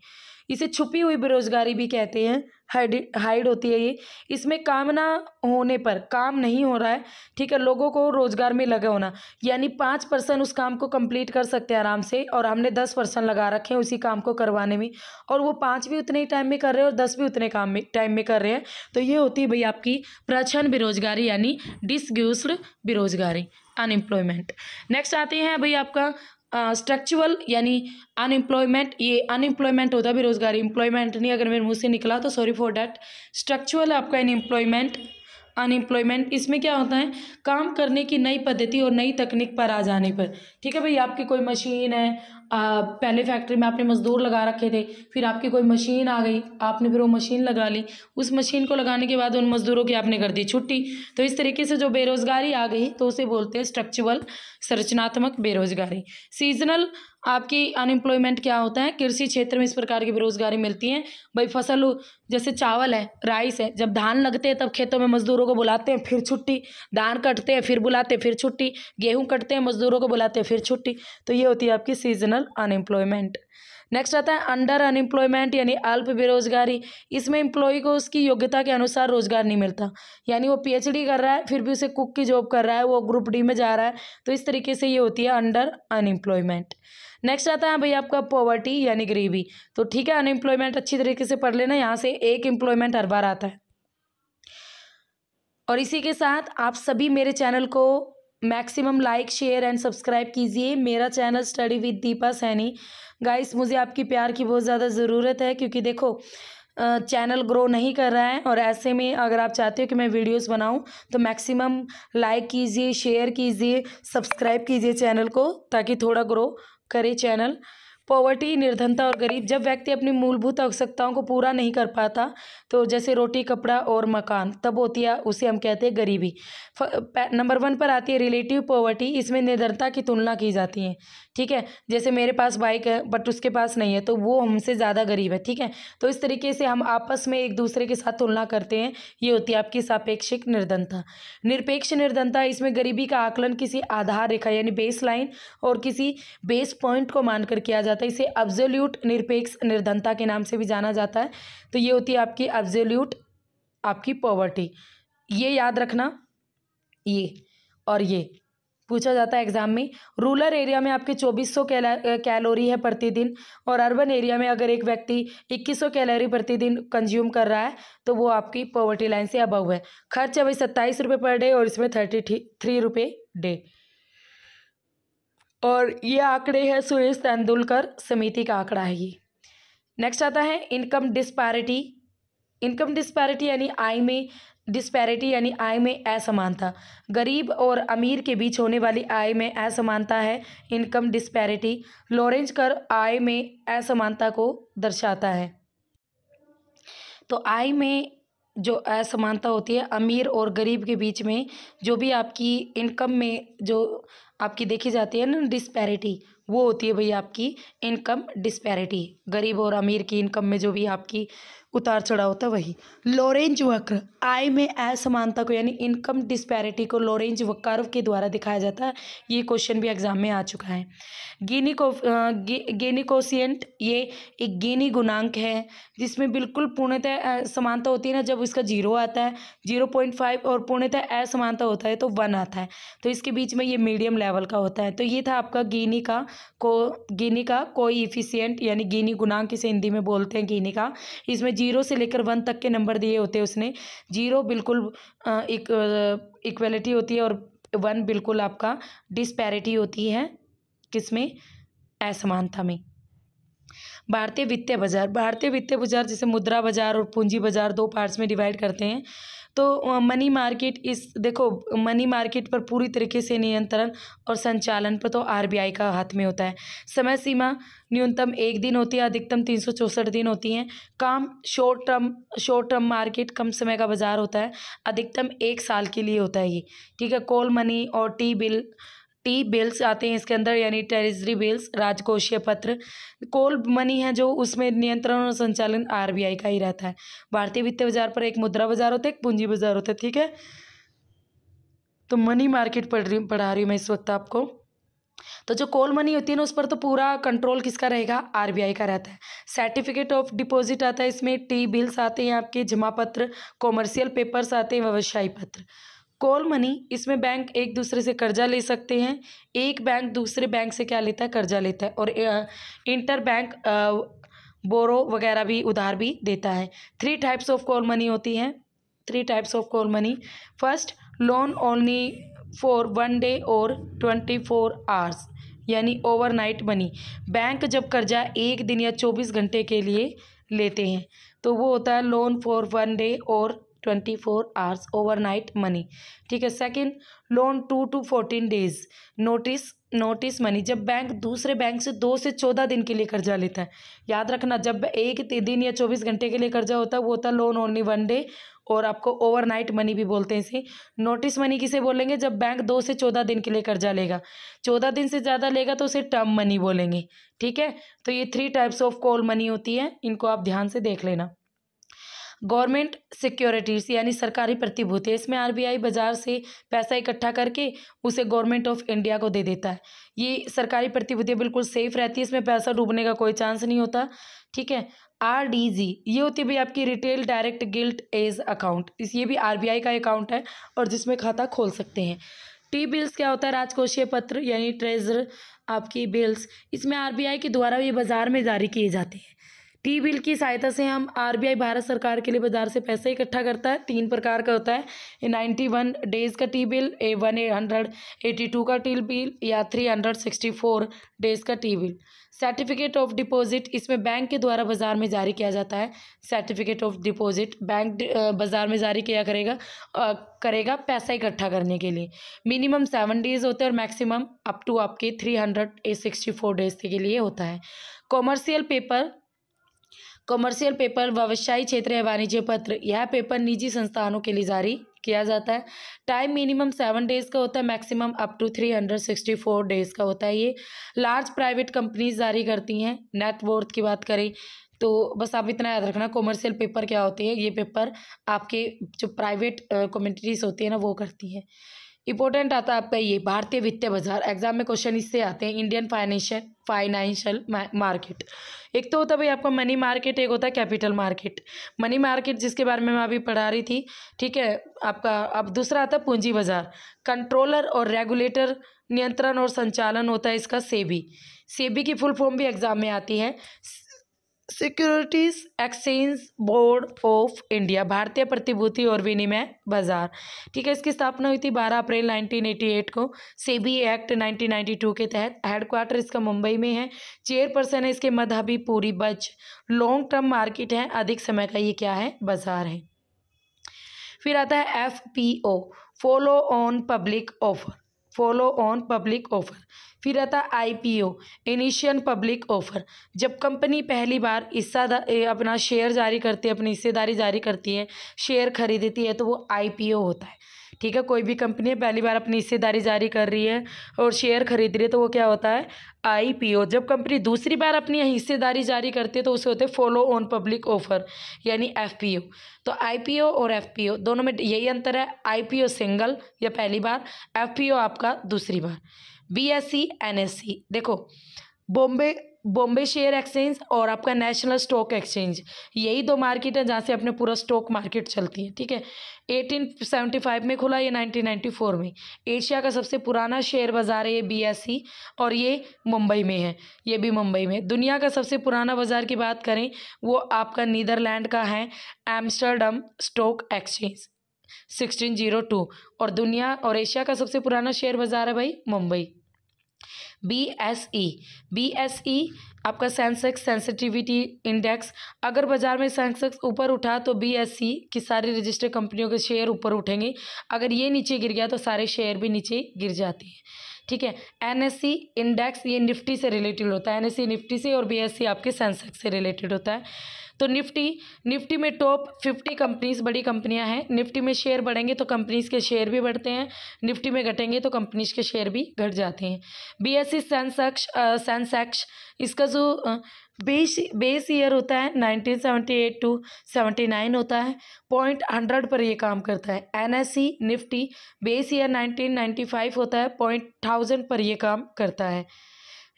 इसे छुपी हुई बेरोजगारी भी कहते हैं हाइड हाइड होती है ये इसमें काम ना होने पर काम नहीं हो रहा है ठीक है लोगों को रोज़गार में लगा होना यानी पाँच परसेंट उस काम को कंप्लीट कर सकते हैं आराम से और हमने दस परसेंट लगा रखे हैं उसी काम को करवाने में और वो पाँच भी उतने ही टाइम में कर रहे हैं और दस भी उतने काम में टाइम में कर रहे हैं तो ये होती है भाई आपकी प्रछन बेरोजगारी यानी डिसग्यूस्ड बेरोजगारी अनएम्प्लॉयमेंट नेक्स्ट आते हैं भाई आपका स्ट्रक्चुअल यानी अनएम्प्लॉयमेंट ये अनएम्प्लॉयमेंट होता है बेरोजगारी एम्प्लॉयमेंट नहीं अगर मेरे मुँह से निकला तो सॉरी फॉर डैट स्ट्रक्चुअल आपका अनएम्प्लॉयमेंट अनएम्प्लॉयमेंट इसमें क्या होता है काम करने की नई पद्धति और नई तकनीक पर आ जाने पर ठीक है भाई आपकी कोई मशीन है आ, पहले फैक्ट्री में आपने मज़दूर लगा रखे थे फिर आपकी कोई मशीन आ गई आपने फिर वो मशीन लगा ली उस मशीन को लगाने के बाद उन मज़दूरों की आपने कर दी छुट्टी तो इस तरीके से जो बेरोज़गारी आ गई तो उसे बोलते हैं स्ट्रक्चरल संरचनात्मक बेरोज़गारी सीजनल आपकी अनएम्प्लॉयमेंट क्या होता है कृषि क्षेत्र में इस प्रकार की बेरोजगारी मिलती है भाई फसल जैसे चावल है राइस है जब धान लगते हैं तब खेतों में मजदूरों को बुलाते हैं फिर छुट्टी धान कटते हैं फिर बुलाते हैं फिर छुट्टी गेहूँ कटते हैं मजदूरों को बुलाते हैं फिर छुट्टी तो ये होती है आपकी सीजनल अनएम्प्लॉयमेंट नेक्स्ट आता है अंडर अनएम्प्लॉयमेंट यानी अल्प बेरोजगारी इसमें एम्प्लॉय को उसकी योग्यता के अनुसार रोजगार नहीं मिलता यानी वो पीएचडी कर रहा है फिर भी उसे कुक की जॉब कर रहा है वो ग्रुप डी में जा रहा है तो इस तरीके से ये होती है अंडर अनएम्प्लॉयमेंट नेक्स्ट आता है भैया आपका पॉवर्टी यानी गरीबी तो ठीक है अनएम्प्लॉयमेंट अच्छी तरीके से पढ़ लेना यहाँ से एक एम्प्लॉयमेंट हर बार आता है और इसी के साथ आप सभी मेरे चैनल को maximum like share and subscribe कीजिए मेरा channel study with Deepa Saini guys मुझे आपकी प्यार की बहुत ज़्यादा ज़रूरत है क्योंकि देखो चैनल ग्रो नहीं कर रहा है और ऐसे में अगर आप चाहते हो कि मैं वीडियोस बनाऊं तो मैक्सिमम लाइक कीजिए शेयर कीजिए सब्सक्राइब कीजिए चैनल को ताकि थोड़ा ग्रो करे चैनल पॉवर्टी निर्धनता और गरीब जब व्यक्ति अपनी मूलभूत आवश्यकताओं को पूरा नहीं कर पाता तो जैसे रोटी कपड़ा और मकान तब होती है उसे हम कहते हैं गरीबी नंबर वन पर आती है रिलेटिव पॉवर्टी इसमें निर्धनता की तुलना की जाती है ठीक है जैसे मेरे पास बाइक है बट उसके पास नहीं है तो वो हमसे ज़्यादा गरीब है ठीक है तो इस तरीके से हम आपस में एक दूसरे के साथ तुलना करते हैं ये होती है आपकी सापेक्षिक निर्धनता निरपेक्ष निर्धनता इसमें गरीबी का आकलन किसी आधार रेखा यानी बेस लाइन और किसी बेस पॉइंट को मानकर किया जाता जाता है इसे अब्जोल्यूट निरपेक्ष निर्धनता के नाम से भी जाना जाता है तो ये होती है आपकी अब्जोल्यूट आपकी पॉवर्टी ये याद रखना ये और ये पूछा जाता है एग्जाम में रूरल एरिया में आपके 2400 कैलोरी है प्रतिदिन और अर्बन एरिया में अगर एक व्यक्ति 2100 कैलोरी प्रतिदिन कंज्यूम कर रहा है तो वो आपकी पॉवर्टी लाइन से अबव है खर्च है भाई सत्ताईस रुपये पर डे और इसमें थर्टी थ्री रुपये डे और ये आंकड़े है सुरेश तेंदुलकर समिति का आंकड़ा है ये नेक्स्ट आता है इनकम डिस्पैरिटी इनकम डिस्पैरिटी यानी आय में डिस्पैरिटी यानी आय में असमानता गरीब और अमीर के बीच होने वाली आय में असमानता है इनकम डिस्पैरिटी लॉरेंज कर आय में असमानता को दर्शाता है तो आय में जो असमानता होती है अमीर और गरीब के बीच में जो भी आपकी इनकम में जो आपकी देखी जाती है ना डिस्पैरिटी वो होती है भैया आपकी इनकम डिस्पैरिटी गरीब और अमीर की इनकम में जो भी आपकी उतार चढ़ाव होता वही लोरेंज वक्र आय में असमानता को यानी इनकम डिस्पैरिटी को लोरेंज वक्र के द्वारा दिखाया जाता है ये क्वेश्चन भी एग्जाम में आ चुका है गिनीको गे, ये एक गिनी गुणांक है जिसमें बिल्कुल पूर्णतः समानता होती है ना जब इसका जीरो आता है जीरो पॉइंट फाइव और पूर्णतः असमानता होता है तो वन आता है तो इसके बीच में ये मीडियम लेवल का होता है तो ये था आपका गिनी का को गिनी का कोई इफिशियंट यानी गिनी गुणांक इसे हिंदी में बोलते हैं गिनी का इसमें जीरो से लेकर वन तक के नंबर दिए होते हैं उसने जीरो बिल्कुल एक इक्वलिटी होती है और वन बिल्कुल आपका डिस्पैरिटी होती है किसमें असमानता में भारतीय वित्तीय बाजार भारतीय वित्तीय बाजार जिसे मुद्रा बाजार और पूंजी बाजार दो पार्ट्स में डिवाइड करते हैं तो मनी मार्केट इस देखो मनी मार्केट पर पूरी तरीके से नियंत्रण और संचालन पर तो आरबीआई का हाथ में होता है समय सीमा न्यूनतम एक दिन होती है अधिकतम तीन सौ चौंसठ दिन होती हैं काम short term short term market कम समय का बाजार होता है अधिकतम एक साल के लिए होता है ये ठीक है कॉल मनी और टी बिल टी बिल्स आते हैं इसके अंदर यानी टेरिजरी बिल्स राजकोषीय पत्र कोल मनी है जो उसमें नियंत्रण और संचालन आरबीआई का ही रहता है भारतीय वित्तीय बाजार पर एक मुद्रा बाजार होता है एक पूंजी बाजार होता है ठीक है तो मनी मार्केट पढ़ रही पढ़ा रही हूँ मैं इस वक्त आपको तो जो कोल मनी होती है ना उस पर तो पूरा कंट्रोल किसका रहेगा आरबीआई का रहता है सर्टिफिकेट ऑफ डिपॉजिट आता है इसमें टी बिल्स आते हैं आपके जमा पत्र कॉमर्शियल पेपर्स आते हैं व्यवसायी पत्र कॉल मनी इसमें बैंक एक दूसरे से कर्जा ले सकते हैं एक बैंक दूसरे बैंक से क्या लेता है कर्जा लेता है और इंटर बैंक बोरो वगैरह भी उधार भी देता है three types of call money होती हैं three types of call money first loan only for one day और ट्वेंटी फोर आवर्स यानी ओवरनाइट मनी बैंक जब कर्जा एक दिन या चौबीस घंटे के लिए लेते हैं तो वो होता है लोन फॉर वन डे और twenty four hours overnight money ठीक है second loan two to fourteen days notice notice money जब बैंक दूसरे बैंक से दो से चौदह दिन के लिए कर्जा लेता है याद रखना जब एक दिन या चौबीस घंटे के लिए कर्जा होता है वो होता है लोन ओनली वन डे और आपको ओवरनाइट मनी भी बोलते हैं इसे नोटिस मनी किसे बोलेंगे जब बैंक दो से चौदह दिन के लिए कर्जा लेगा चौदह दिन से ज़्यादा लेगा तो उसे टर्म मनी बोलेंगे ठीक है तो ये three types of call money होती है इनको आप ध्यान से देख लेना गवर्नमेंट सिक्योरिटीज़ यानी सरकारी प्रतिभूति इसमें आरबीआई बाज़ार से पैसा इकट्ठा करके उसे गवर्नमेंट ऑफ इंडिया को दे देता है ये सरकारी प्रतिभूतियाँ बिल्कुल सेफ रहती है इसमें पैसा डूबने का कोई चांस नहीं होता ठीक है आर डी जी ये होती है भाई आपकी रिटेल डायरेक्ट गिल्ट एज अकाउंट इस ये भी आरबीआई का अकाउंट है और जिसमें खाता खोल सकते हैं टी बिल्स क्या होता है राजकोषीय पत्र यानी ट्रेजर आपकी बिल्स इसमें आरबीआई के द्वारा ये बाजार में जारी किए जाते हैं टी बिल की सहायता से हम आरबीआई भारत सरकार के लिए बाजार से पैसा इकट्ठा करता है तीन प्रकार का होता है नाइन्टी वन डेज का T bill a one a hundred eighty two का टी बिल या three hundred sixty four days का T bill certificate of deposit इसमें बैंक के द्वारा बाजार में जारी किया जाता है सर्टिफिकेट ऑफ डिपॉजिट बैंक बाजार में जारी किया करेगा आ, करेगा पैसा इकट्ठा करने के लिए मिनिमम सेवन डेज होते हैं और मैक्सिमम अप टू आपके three hundred a sixty four days के लिए होता है कॉमर्शियल पेपर कॉमर्शियल पेपर व्यवसायी क्षेत्र है वाणिज्य पत्र यह पेपर निजी संस्थानों के लिए जारी किया जाता है टाइम मिनिमम सेवन डेज़ का होता है maximum up to three hundred sixty four days का होता है ये लार्ज प्राइवेट कंपनीज जारी करती हैं नेटवर्थ की बात करें तो बस आप इतना याद रखना कॉमर्शियल पेपर क्या होती है ये पेपर आपके जो प्राइवेट कम्युनिटीज़ होती है ना वो करती है इंपॉर्टेंट आता है आपका ये भारतीय वित्तीय बाजार एग्जाम में क्वेश्चन इससे आते हैं इंडियन फाइनेंशियल फाइनेंशियल मार्केट एक तो होता है भाई आपका मनी मार्केट एक होता है कैपिटल मार्केट मनी मार्केट जिसके बारे में मैं अभी पढ़ा रही थी ठीक है आपका अब दूसरा आता है पूंजी बाजार कंट्रोलर और रेगुलेटर नियंत्रण और संचालन होता है इसका सेबी सेबी की फुल फॉर्म भी एग्जाम में आती है securities exchange board of India भारतीय प्रतिभूति और विनिमय बाजार ठीक है इसकी स्थापना हुई थी 12 अप्रैल 1988 को सेबी एक्ट 1992 के तहत हेडक्वार्टर इसका मुंबई में है चेयरपर्सन है इसके मधबी पूरी बच लॉन्ग टर्म मार्केट है अधिक समय का ये क्या है बाजार है फिर आता है F P O follow on public offer follow on public offer फिर आता आईपीओ इनिशियन पब्लिक ऑफर जब कंपनी पहली बार हिस्सा अपना शेयर जारी करती है अपनी हिस्सेदारी जारी करती है शेयर खरीदती है तो वो आईपीओ होता है ठीक है कोई भी कंपनी है पहली बार अपनी हिस्सेदारी जारी कर रही है और शेयर खरीद रही है तो वो क्या होता है आईपीओ जब कंपनी दूसरी बार अपनी हिस्सेदारी जारी करती है तो उसे होते हैं फॉलो ऑन पब्लिक ऑफर यानी एफपीओ तो आईपीओ और एफपीओ दोनों में यही अंतर है आईपीओ सिंगल या पहली बार ओ आपका दूसरी बार B S C N S C देखो बॉम्बे बॉम्बे शेयर एक्सचेंज और आपका नेशनल स्टॉक एक्सचेंज यही दो मार्केट है जहाँ से अपने पूरा स्टॉक मार्केट चलती है ठीक है 1875 में खुला ये 1994 में एशिया का सबसे पुराना शेयर बाज़ार है ये बीएससी और ये मुंबई में है ये भी मुंबई में दुनिया का सबसे पुराना बाज़ार की बात करें वो आपका नीदरलैंड का है एम्स्टर्डम स्टॉक एक्सचेंज 1602 और दुनिया और एशिया का सबसे पुराना शेयर बाजार है भाई Mumbai B S E B S E आपका सेंसेक्स सेंसिटिविटी इंडेक्स अगर बाजार में सेंसेक्स ऊपर उठा तो बी एस सी की सारी रजिस्टर्ड कंपनियों के शेयर ऊपर उठेंगे अगर ये नीचे गिर गया तो सारे शेयर भी नीचे गिर जाते हैं ठीक है एन एस सी इंडेक्स ये निफ्टी से रिलेटेड होता है एन एस सी निफ्टी से और बी एस सी आपके सेंसेक्स से रिलेटेड होता है तो निफ्टी निफ्टी में टॉप फिफ्टी कंपनीज बड़ी कंपनियां हैं निफ्टी में शेयर बढ़ेंगे तो कंपनीज के शेयर भी बढ़ते हैं निफ्टी में घटेंगे तो कंपनीज के शेयर भी घट जाते हैं B S C Sensex Sensex इसका जो बेस बेस ईयर होता है nineteen seventy eight to seventy nine होता है पॉइंट हंड्रेड पर ये काम करता है N S C Nifty base year nineteen ninety five होता है पॉइंट थाउजेंड पर ये काम करता है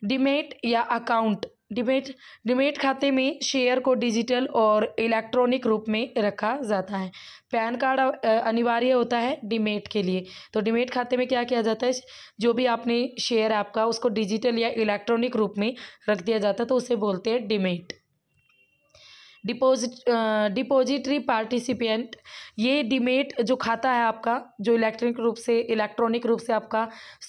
डिमेट या अकाउंट डिमेट डिमेट खाते में शेयर को डिजिटल और इलेक्ट्रॉनिक रूप में रखा जाता है पैन कार्ड अनिवार्य होता है डिमेट के लिए तो डिमेट खाते में क्या किया जाता है जो भी आपने शेयर आपका उसको डिजिटल या इलेक्ट्रॉनिक रूप में रख दिया जाता है तो उसे बोलते हैं डिमेट डिपोजिट डिपोजिटरी पार्टिसिपेंट ये डिमेट जो खाता है आपका जो इलेक्ट्रॉनिक रूप से इलेक्ट्रॉनिक रूप से आपका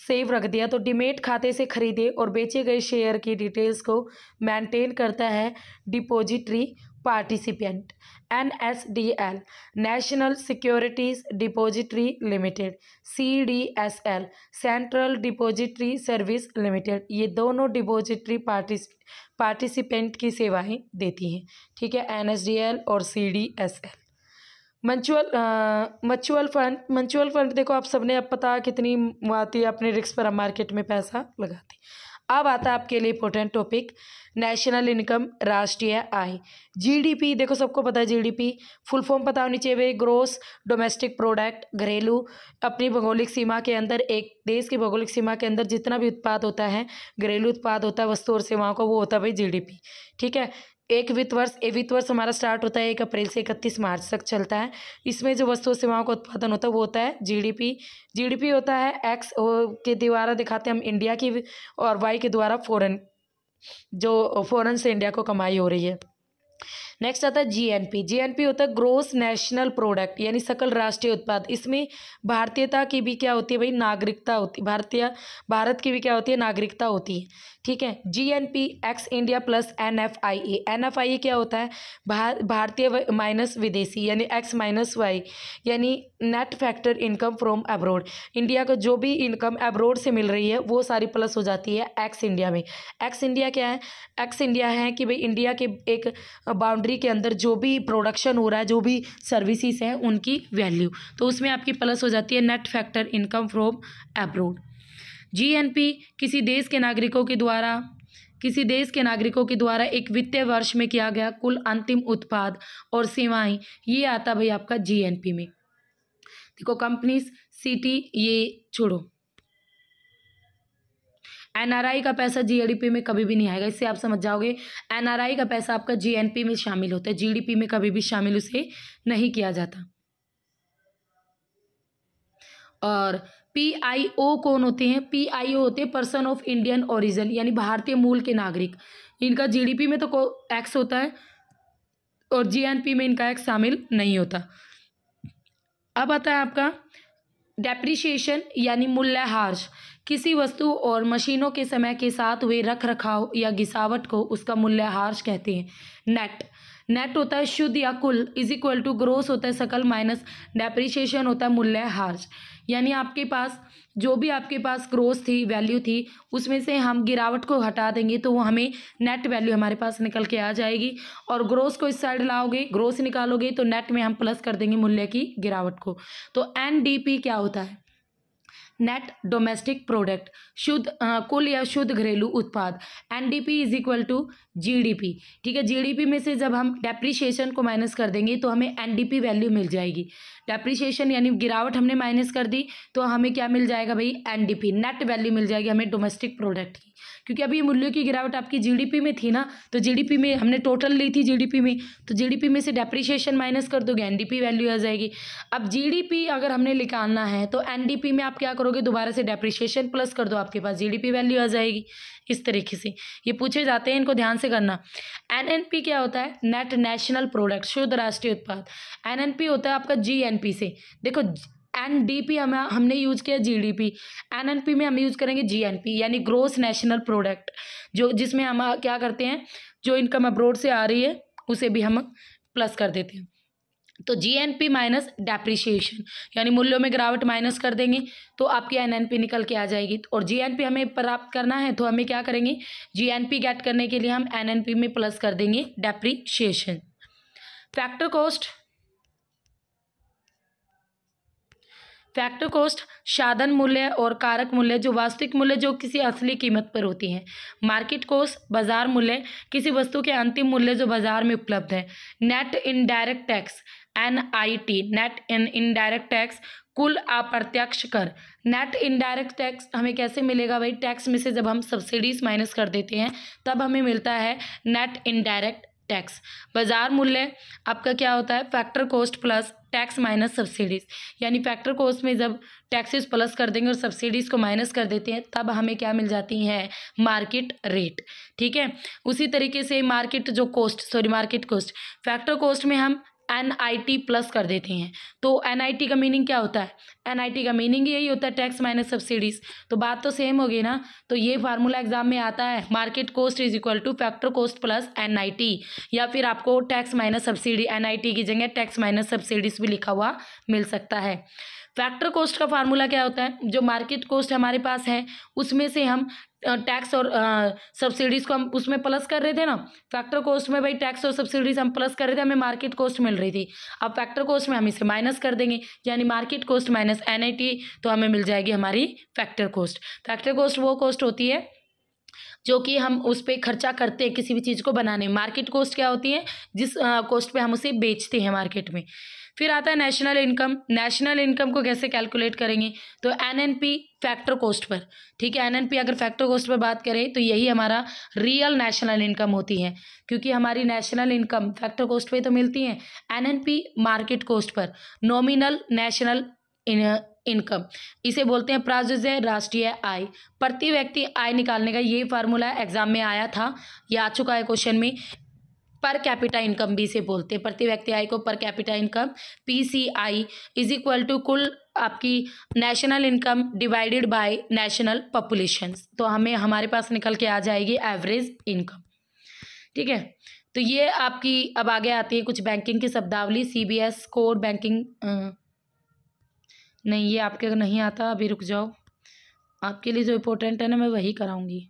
सेव रख दिया तो डिमेट खाते से खरीदे और बेचे गए शेयर की डिटेल्स को मेंटेन करता है depository participant NSDL National Securities Depository Limited CDSL Central Depository Service Limited ये दोनों डिपोजिटरी पार्टिसिपेंट की सेवाएं देती हैं ठीक है एन और C D S L mutual mutual fund mutual fund देखो आप सबने अब पता कितनी आती है अपने रिक्स पर मार्केट में पैसा लगाती अब आता है आपके लिए इंपॉर्टेंट टॉपिक नेशनल इनकम राष्ट्रीय आय जीडीपी देखो सबको पता है जीडीपी फुल फॉर्म पता होनी चाहिए भाई ग्रोस डोमेस्टिक प्रोडक्ट घरेलू अपनी भौगोलिक सीमा के अंदर एक देश की भौगोलिक सीमा के अंदर जितना भी उत्पाद होता है घरेलू उत्पाद होता है वस्तु और सेवाओं का वो होता है भाई जी ठीक है एक वित्त वर्ष ए वित्त वर्ष हमारा स्टार्ट होता है एक अप्रैल से इकतीस मार्च तक चलता है इसमें जो वस्तु सेवाओं का उत्पादन होता है वो होता है जीडीपी जीडीपी होता है एक्स के द्वारा दिखाते हैं हम इंडिया की और वाई के द्वारा फॉरेन जो फॉरन से इंडिया को कमाई हो रही है नेक्स्ट आता है जीएनपी जीएनपी होता है ग्रोस नेशनल प्रोडक्ट यानी सकल राष्ट्रीय उत्पाद इसमें भारतीयता की भी क्या होती है भाई नागरिकता होती भारतीय भारत की भी क्या होती है नागरिकता होती है ठीक है G N P X India plus N F I A N F I A क्या होता है भार, भारतीय माइनस विदेशी यानी एक्स माइनस वाई यानी net factor income from abroad India का जो भी इनकम एब्रोड से मिल रही है वो सारी प्लस हो जाती है एक्स इंडिया में एक्स इंडिया क्या है एक्स इंडिया है कि भाई इंडिया के एक बाउंड्री के अंदर जो भी प्रोडक्शन हो रहा है जो भी सर्विसेज हैं उनकी वैल्यू तो उसमें आपकी प्लस हो जाती है net factor income from abroad GNP किसी देश के नागरिकों के द्वारा किसी देश के नागरिकों के द्वारा एक वित्तीय वर्ष में किया गया कुल अंतिम उत्पाद और सेवाएं ये आता भाई आपका जीएनपी में देखो कंपनीज सिटी ये छोड़ो एनआरआई का पैसा जीएडीपी में कभी भी नहीं आएगा इससे आप समझ जाओगे एनआरआई का पैसा आपका जीएनपी में शामिल होता है जीडीपी में कभी भी शामिल उसे नहीं किया जाता और पी आई ओ कौन होते हैं पी आई ओ होते हैं पर्सन ऑफ इंडियन ओरिजिन यानी भारतीय मूल के नागरिक इनका जीडीपी में तो एक्स होता है और जीएनपी में इनका एक्स शामिल नहीं होता अब आता है आपका डेप्रिशिएशन यानी हार्श किसी वस्तु और मशीनों के समय के साथ हुए रख रखाव या घिसावट को उसका हार्श कहते हैं नेट नेट होता है शुद्ध या कुल इज इक्वल टू ग्रोस होता है सकल माइनस डेप्रिशिएशन होता है मूल्य हार्ज यानी आपके पास जो भी आपके पास ग्रोस थी वैल्यू थी उसमें से हम गिरावट को हटा देंगे तो वो हमें नेट वैल्यू हमारे पास निकल के आ जाएगी और ग्रोस को इस साइड लाओगे ग्रोस निकालोगे तो नेट में हम प्लस कर देंगे मूल्य की गिरावट को तो एन डी पी क्या होता है नेट डोमेस्टिक प्रोडक्ट शुद्ध कुल या शुद्ध घरेलू उत्पाद N D P is equal to G D P ठीक है जी डी पी में से जब हम डेप्रिशिएशन को माइनस कर देंगे तो हमें एन डी पी वैल्यू मिल जाएगी डेप्रिशिएशन यानी गिरावट हमने माइनस कर दी तो हमें क्या मिल जाएगा भाई एनडीपी नेट वैल्यू मिल जाएगी हमें डोमेस्टिक प्रोडक्ट की क्योंकि अभी मूल्यों की गिरावट आपकी जीडीपी में थी ना तो जीडीपी में हमने टोटल ली थी जीडीपी में तो जीडीपी में से डेप्रिशिएशन माइनस कर दोगे एनडीपी वैल्यू आ जाएगी अब जीडीपी अगर हमने निकालना है तो एनडीपी में आप क्या करोगे दोबारा से डेप्रिशिएशन प्लस कर दो आपके पास जीडीपी वैल्यू आ जाएगी इस तरीके से ये पूछे जाते हैं इनको ध्यान से करना एनएनपी क्या होता है नेट नेशनल प्रोडक्ट शुद्ध राष्ट्रीय उत्पाद एनएनपी होता है आपका जीएनपी से देखो एन डी पी हमें हमने यूज़ किया G D P N N P में हम यूज़ करेंगे जी एन पी यानी ग्रोस नेशनल प्रोडक्ट जो जिसमें हम क्या करते हैं जो इनकम अब्रोड से आ रही है उसे भी हम प्लस कर देते हैं तो G N P minus depreciation यानी मूल्यों में गिरावट माइनस कर देंगे तो आपकी एन एन पी निकल के आ जाएगी और जी एन पी हमें प्राप्त करना है तो हमें क्या करेंगे जी एन पी गेट करने के लिए हम एन एन पी में प्लस कर देंगे depreciation factor cost factor cost साधन मूल्य और कारक मूल्य जो वास्तविक मूल्य जो किसी असली कीमत पर होती है मार्केट कॉस्ट बाजार मूल्य किसी वस्तु के अंतिम मूल्य जो बाजार में उपलब्ध है net indirect tax NIT net in indirect tax कुल अप्रत्यक्ष कर नेट इनडायरेक्ट टैक्स हमें कैसे मिलेगा भाई टैक्स में से जब हम सब्सिडीज माइनस कर देते हैं तब हमें मिलता है नेट इनडायरेक्ट टैक्स बाजार मूल्य आपका क्या होता है factor cost plus tax minus subsidies यानी फैक्टर कॉस्ट में जब टैक्सेस प्लस कर देंगे और सब्सिडीज़ को माइनस कर देते हैं तब हमें क्या मिल जाती है मार्केट रेट ठीक है उसी तरीके से मार्केट जो cost sorry market cost factor cost में हम एन आई टी प्लस कर देती हैं तो एन आई टी का मीनिंग क्या होता है एन आई टी का मीनिंग यही होता है टैक्स माइनस सब्सिडीज तो बात तो सेम होगी ना तो ये फार्मूला एग्जाम में आता है market cost is equal to factor cost plus N I T या फिर आपको tax minus subsidy N I T की जगह टैक्स माइनस सब्सिडीज भी लिखा हुआ मिल सकता है फैक्टर कॉस्ट का फार्मूला क्या होता है जो मार्केट कॉस्ट हमारे पास है उसमें से हम टैक्स और सब्सिडीज़ को हम उसमें प्लस कर रहे थे ना फैक्टर कॉस्ट में भाई टैक्स और सब्सिडीज़ हम प्लस कर रहे थे हमें मार्केट कॉस्ट मिल रही थी अब फैक्टर कॉस्ट में हम इसे माइनस कर देंगे यानी मार्केट कॉस्ट माइनस एन तो हमें मिल जाएगी हमारी फैक्टर कॉस्ट फैक्टर कॉस्ट वो कॉस्ट होती है जो कि हम उस पर खर्चा करते हैं किसी भी चीज़ को बनाने में मार्केट कॉस्ट क्या होती है जिस कॉस्ट पे हम उसे बेचते हैं मार्केट में फिर आता है नेशनल इनकम नेशनल इनकम को कैसे कैलकुलेट करेंगे तो एनएनपी फैक्टर कोस्ट पर ठीक है एनएनपी अगर फैक्टर कोस्ट पर बात करें तो यही हमारा रियल नेशनल इनकम होती है क्योंकि हमारी नेशनल इनकम फैक्टर कोस्ट पर तो मिलती है एनएनपी मार्केट कोस्ट पर नॉमिनल नेशनल इनकम इसे बोलते हैं प्राजुजय राष्ट्रीय आय प्रति व्यक्ति आय निकालने का ये फार्मूला एग्जाम में आया था या आ चुका है क्वेश्चन में पर कैपिटा इनकम भी से बोलते हैं प्रति व्यक्ति आय को per capita income P C I is equal to कुल आपकी national income divided by national population तो हमें हमारे पास निकल के आ जाएगी एवरेज इनकम ठीक है तो ये आपकी अब आगे आती है कुछ बैंकिंग की शब्दावली C B S core banking नहीं ये आपके नहीं आता अभी रुक जाओ आपके लिए जो इम्पोर्टेंट है ना मैं वही कराऊंगी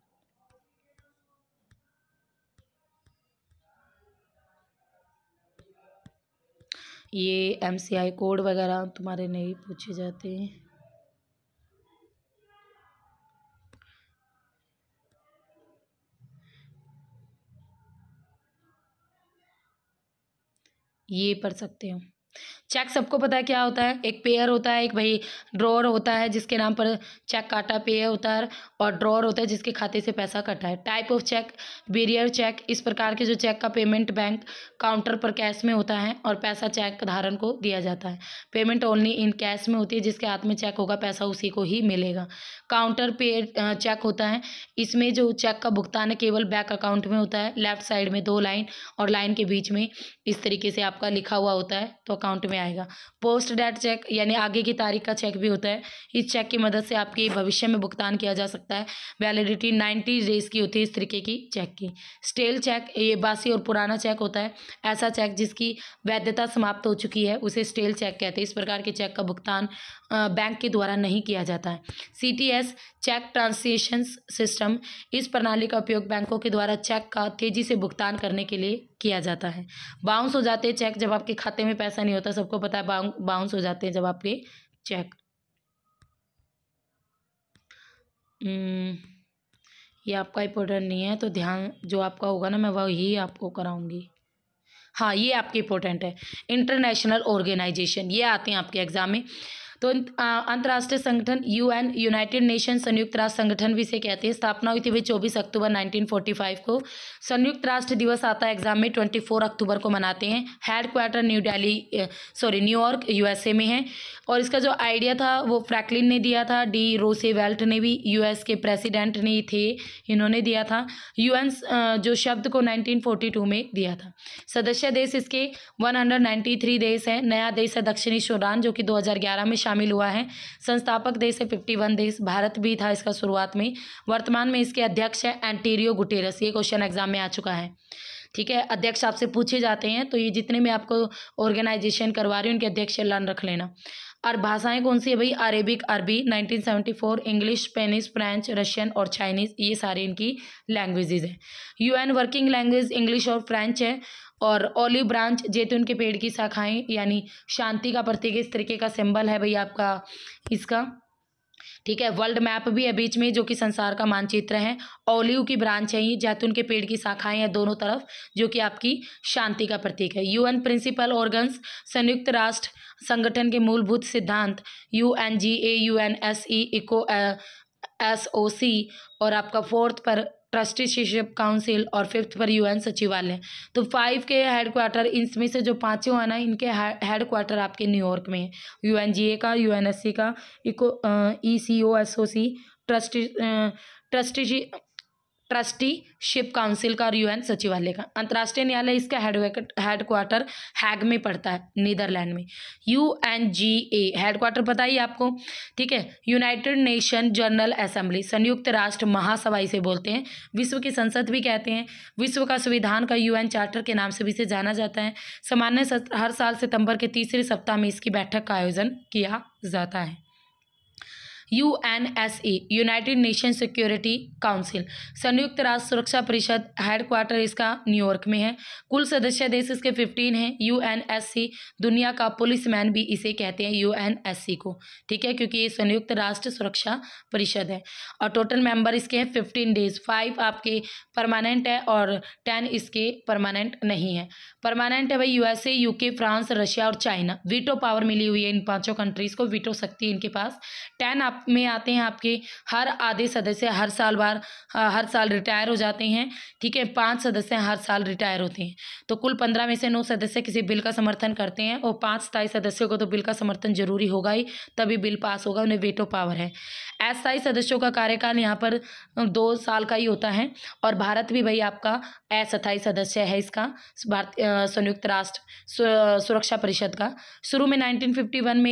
ये आई कोड वगैरह तुम्हारे नहीं पूछे जाते हैं ये पढ़ सकते हो चेक सबको पता है क्या होता है एक पेयर होता है एक भाई ड्रॉर होता है जिसके नाम पर चेक काटा पेयर होता है और ड्रॉर होता है जिसके खाते से पैसा कटा है type of cheque bearer cheque इस प्रकार के जो चेक का पेमेंट बैंक काउंटर पर कैश में होता है और पैसा चेक धारण को दिया जाता है पेमेंट ओनली इन कैश में होती है जिसके हाथ में चेक होगा पैसा उसी को ही मिलेगा काउंटर पे चेक होता है इसमें जो चेक का भुगतान है केवल बैंक अकाउंट में होता है लेफ्ट साइड में दो लाइन और लाइन के बीच में इस तरीके से आपका लिखा हुआ होता है तो अकाउंट में में आएगा पोस्ट डेट चेक यानी आगे की तारीख का चेक भी होता है इस चेक की मदद से आपके भविष्य में भुगतान किया जा सकता है वैलिडिटी नाइन्टी डेज की होती है इस तरीके की चेक की स्टेल चेक ये बासी और पुराना चेक होता है ऐसा चेक जिसकी वैधता समाप्त हो चुकी है उसे स्टेल चेक कहते हैं इस प्रकार के चेक का भुगतान बैंक के द्वारा नहीं किया जाता है C T S cheque truncation system इस प्रणाली का उपयोग बैंकों के द्वारा चेक का तेजी से भुगतान करने के लिए किया जाता है बाउंस हो जाते हैं चेक जब आपके खाते में पैसा नहीं होता सबको पता है बाउंस हो जाते हैं जब आपके चेक हम्म, ये आपका इंपॉर्टेंट नहीं है तो ध्यान जो आपका होगा ना मैं वही आपको कराऊंगी हाँ ये आपके इंपोर्टेंट है इंटरनेशनल ऑर्गेनाइजेशन ये आते हैं आपके एग्ज़ाम में तो अंतर्राष्ट्रीय संगठन यूएन यूनाइटेड नेशन संयुक्त राष्ट्र संगठन भी इसे कहते हैं स्थापना हुई थी भाई चौबीस अक्टूबर 1945 को संयुक्त राष्ट्र दिवस आता है एग्जाम में 24 अक्टूबर को मनाते हैं head quarter new daily sorry New York USA में है और इसका जो आइडिया था वो फ्रैकलिन ने दिया था डी रोसेवेल्ट ने भी यूएस के प्रेसिडेंट ने थे इन्होंने दिया था यू जो शब्द को नाइनटीन में दिया था सदस्य देश इसके वन देश हैं नया देश है दक्षिणी सूडान जो कि दो में शामिल हुआ है संस्थापक देश है फिफ्टी वन देश भारत भी था इसका शुरुआत में वर्तमान में इसके अध्यक्ष है एंटीरियो गुटेरस ये क्वेश्चन एग्जाम में आ चुका है ठीक है अध्यक्ष आपसे पूछे जाते हैं तो ये जितने मैं आपको ऑर्गेनाइजेशन करवा रही हूँ उनके अध्यक्ष लर्न रख लेना और भाषाएं कौन सी है भाई अरेबिक अरबी 1974 इंग्लिश स्पेनिश फ्रेंच रशियन और चाइनीज़ ये सारी इनकी लैंग्वेजेज़ हैं यूएन वर्किंग लैंग्वेज इंग्लिश और फ्रेंच है और ओलिव ब्रांच जैतून के पेड़ की शाखाएं यानी शांति का प्रतीक इस तरीके का सिंबल है भाई आपका इसका ठीक है वर्ल्ड मैप भी है बीच में जो कि संसार का मानचित्र है ओलिव की ब्रांच है ये जैतून के पेड़ की शाखाएं हैं दोनों तरफ जो कि आपकी शांति का प्रतीक है यूएन प्रिंसिपल ऑर्गन्स संयुक्त राष्ट्र संगठन के मूलभूत सिद्धांत U N G A U N S C eco S O C और आपका फोर्थ पर ट्रस्टीशिप काउंसिल और फिफ्थ पर यूएन सचिवालय तो फाइव के हेडक्वार्टर इसमें से जो पाँचों है ना इनके हेडक्वार्टर आपके न्यूयॉर्क में है यूएनजीए का यूएनएससी का eco E C O S O C trustee trustee trusteeship council का और यूएन सचिवालय का अंतर्राष्ट्रीय न्यायालय इसका हेडक्वार्टर हैग में पड़ता है नीदरलैंड में U N G A headquarter पता ही आपको ठीक है यूनाइटेड नेशन जनरल असेंबली संयुक्त राष्ट्र महासभा इसे बोलते हैं विश्व की संसद भी कहते हैं विश्व का संविधान का यूएन चार्टर के नाम से भी इसे जाना जाता है सामान्य हर साल सितंबर के तीसरे सप्ताह में इसकी बैठक का आयोजन किया जाता है U N S C United Nation security council संयुक्त राष्ट्र सुरक्षा परिषद हेडक्वार्टर इसका न्यूयॉर्क में है कुल सदस्य देश इसके फिफ्टीन हैं यू एन एस सी दुनिया का पुलिसमैन भी इसे कहते हैं यू एन एस सी को ठीक है क्योंकि ये संयुक्त राष्ट्र सुरक्षा परिषद है और टोटल मेंबर इसके हैं फिफ्टीन डेज फाइव आपके परमानेंट है और टेन इसके परमानेंट नहीं है परमानेंट है भाई यूएसए यूके फ्रांस रशिया और चाइना वीटो पावर मिली हुई है इन पाँचों कंट्रीज़ को वीटो शक्ति इनके पास टेन आप में आते हैं आपके हर आधे सदस्य हर साल बार हर साल रिटायर हो जाते हैं ठीक है पांच सदस्य हर साल रिटायर होते हैं तो कुल पंद्रह में से नौ सदस्य किसी बिल का समर्थन करते हैं और पांच स्थायी सदस्यों को तो बिल का समर्थन जरूरी होगा ही तभी बिल पास होगा उन्हें वेटो पावर है अस्थायी सदस्यों का कार्यकाल यहाँ पर दो साल का ही होता है और भारत भी भाई आपका अस्थायी सदस्य है इसका भारत संयुक्त राष्ट्र सुरक्षा परिषद का शुरू में नाइनटीन में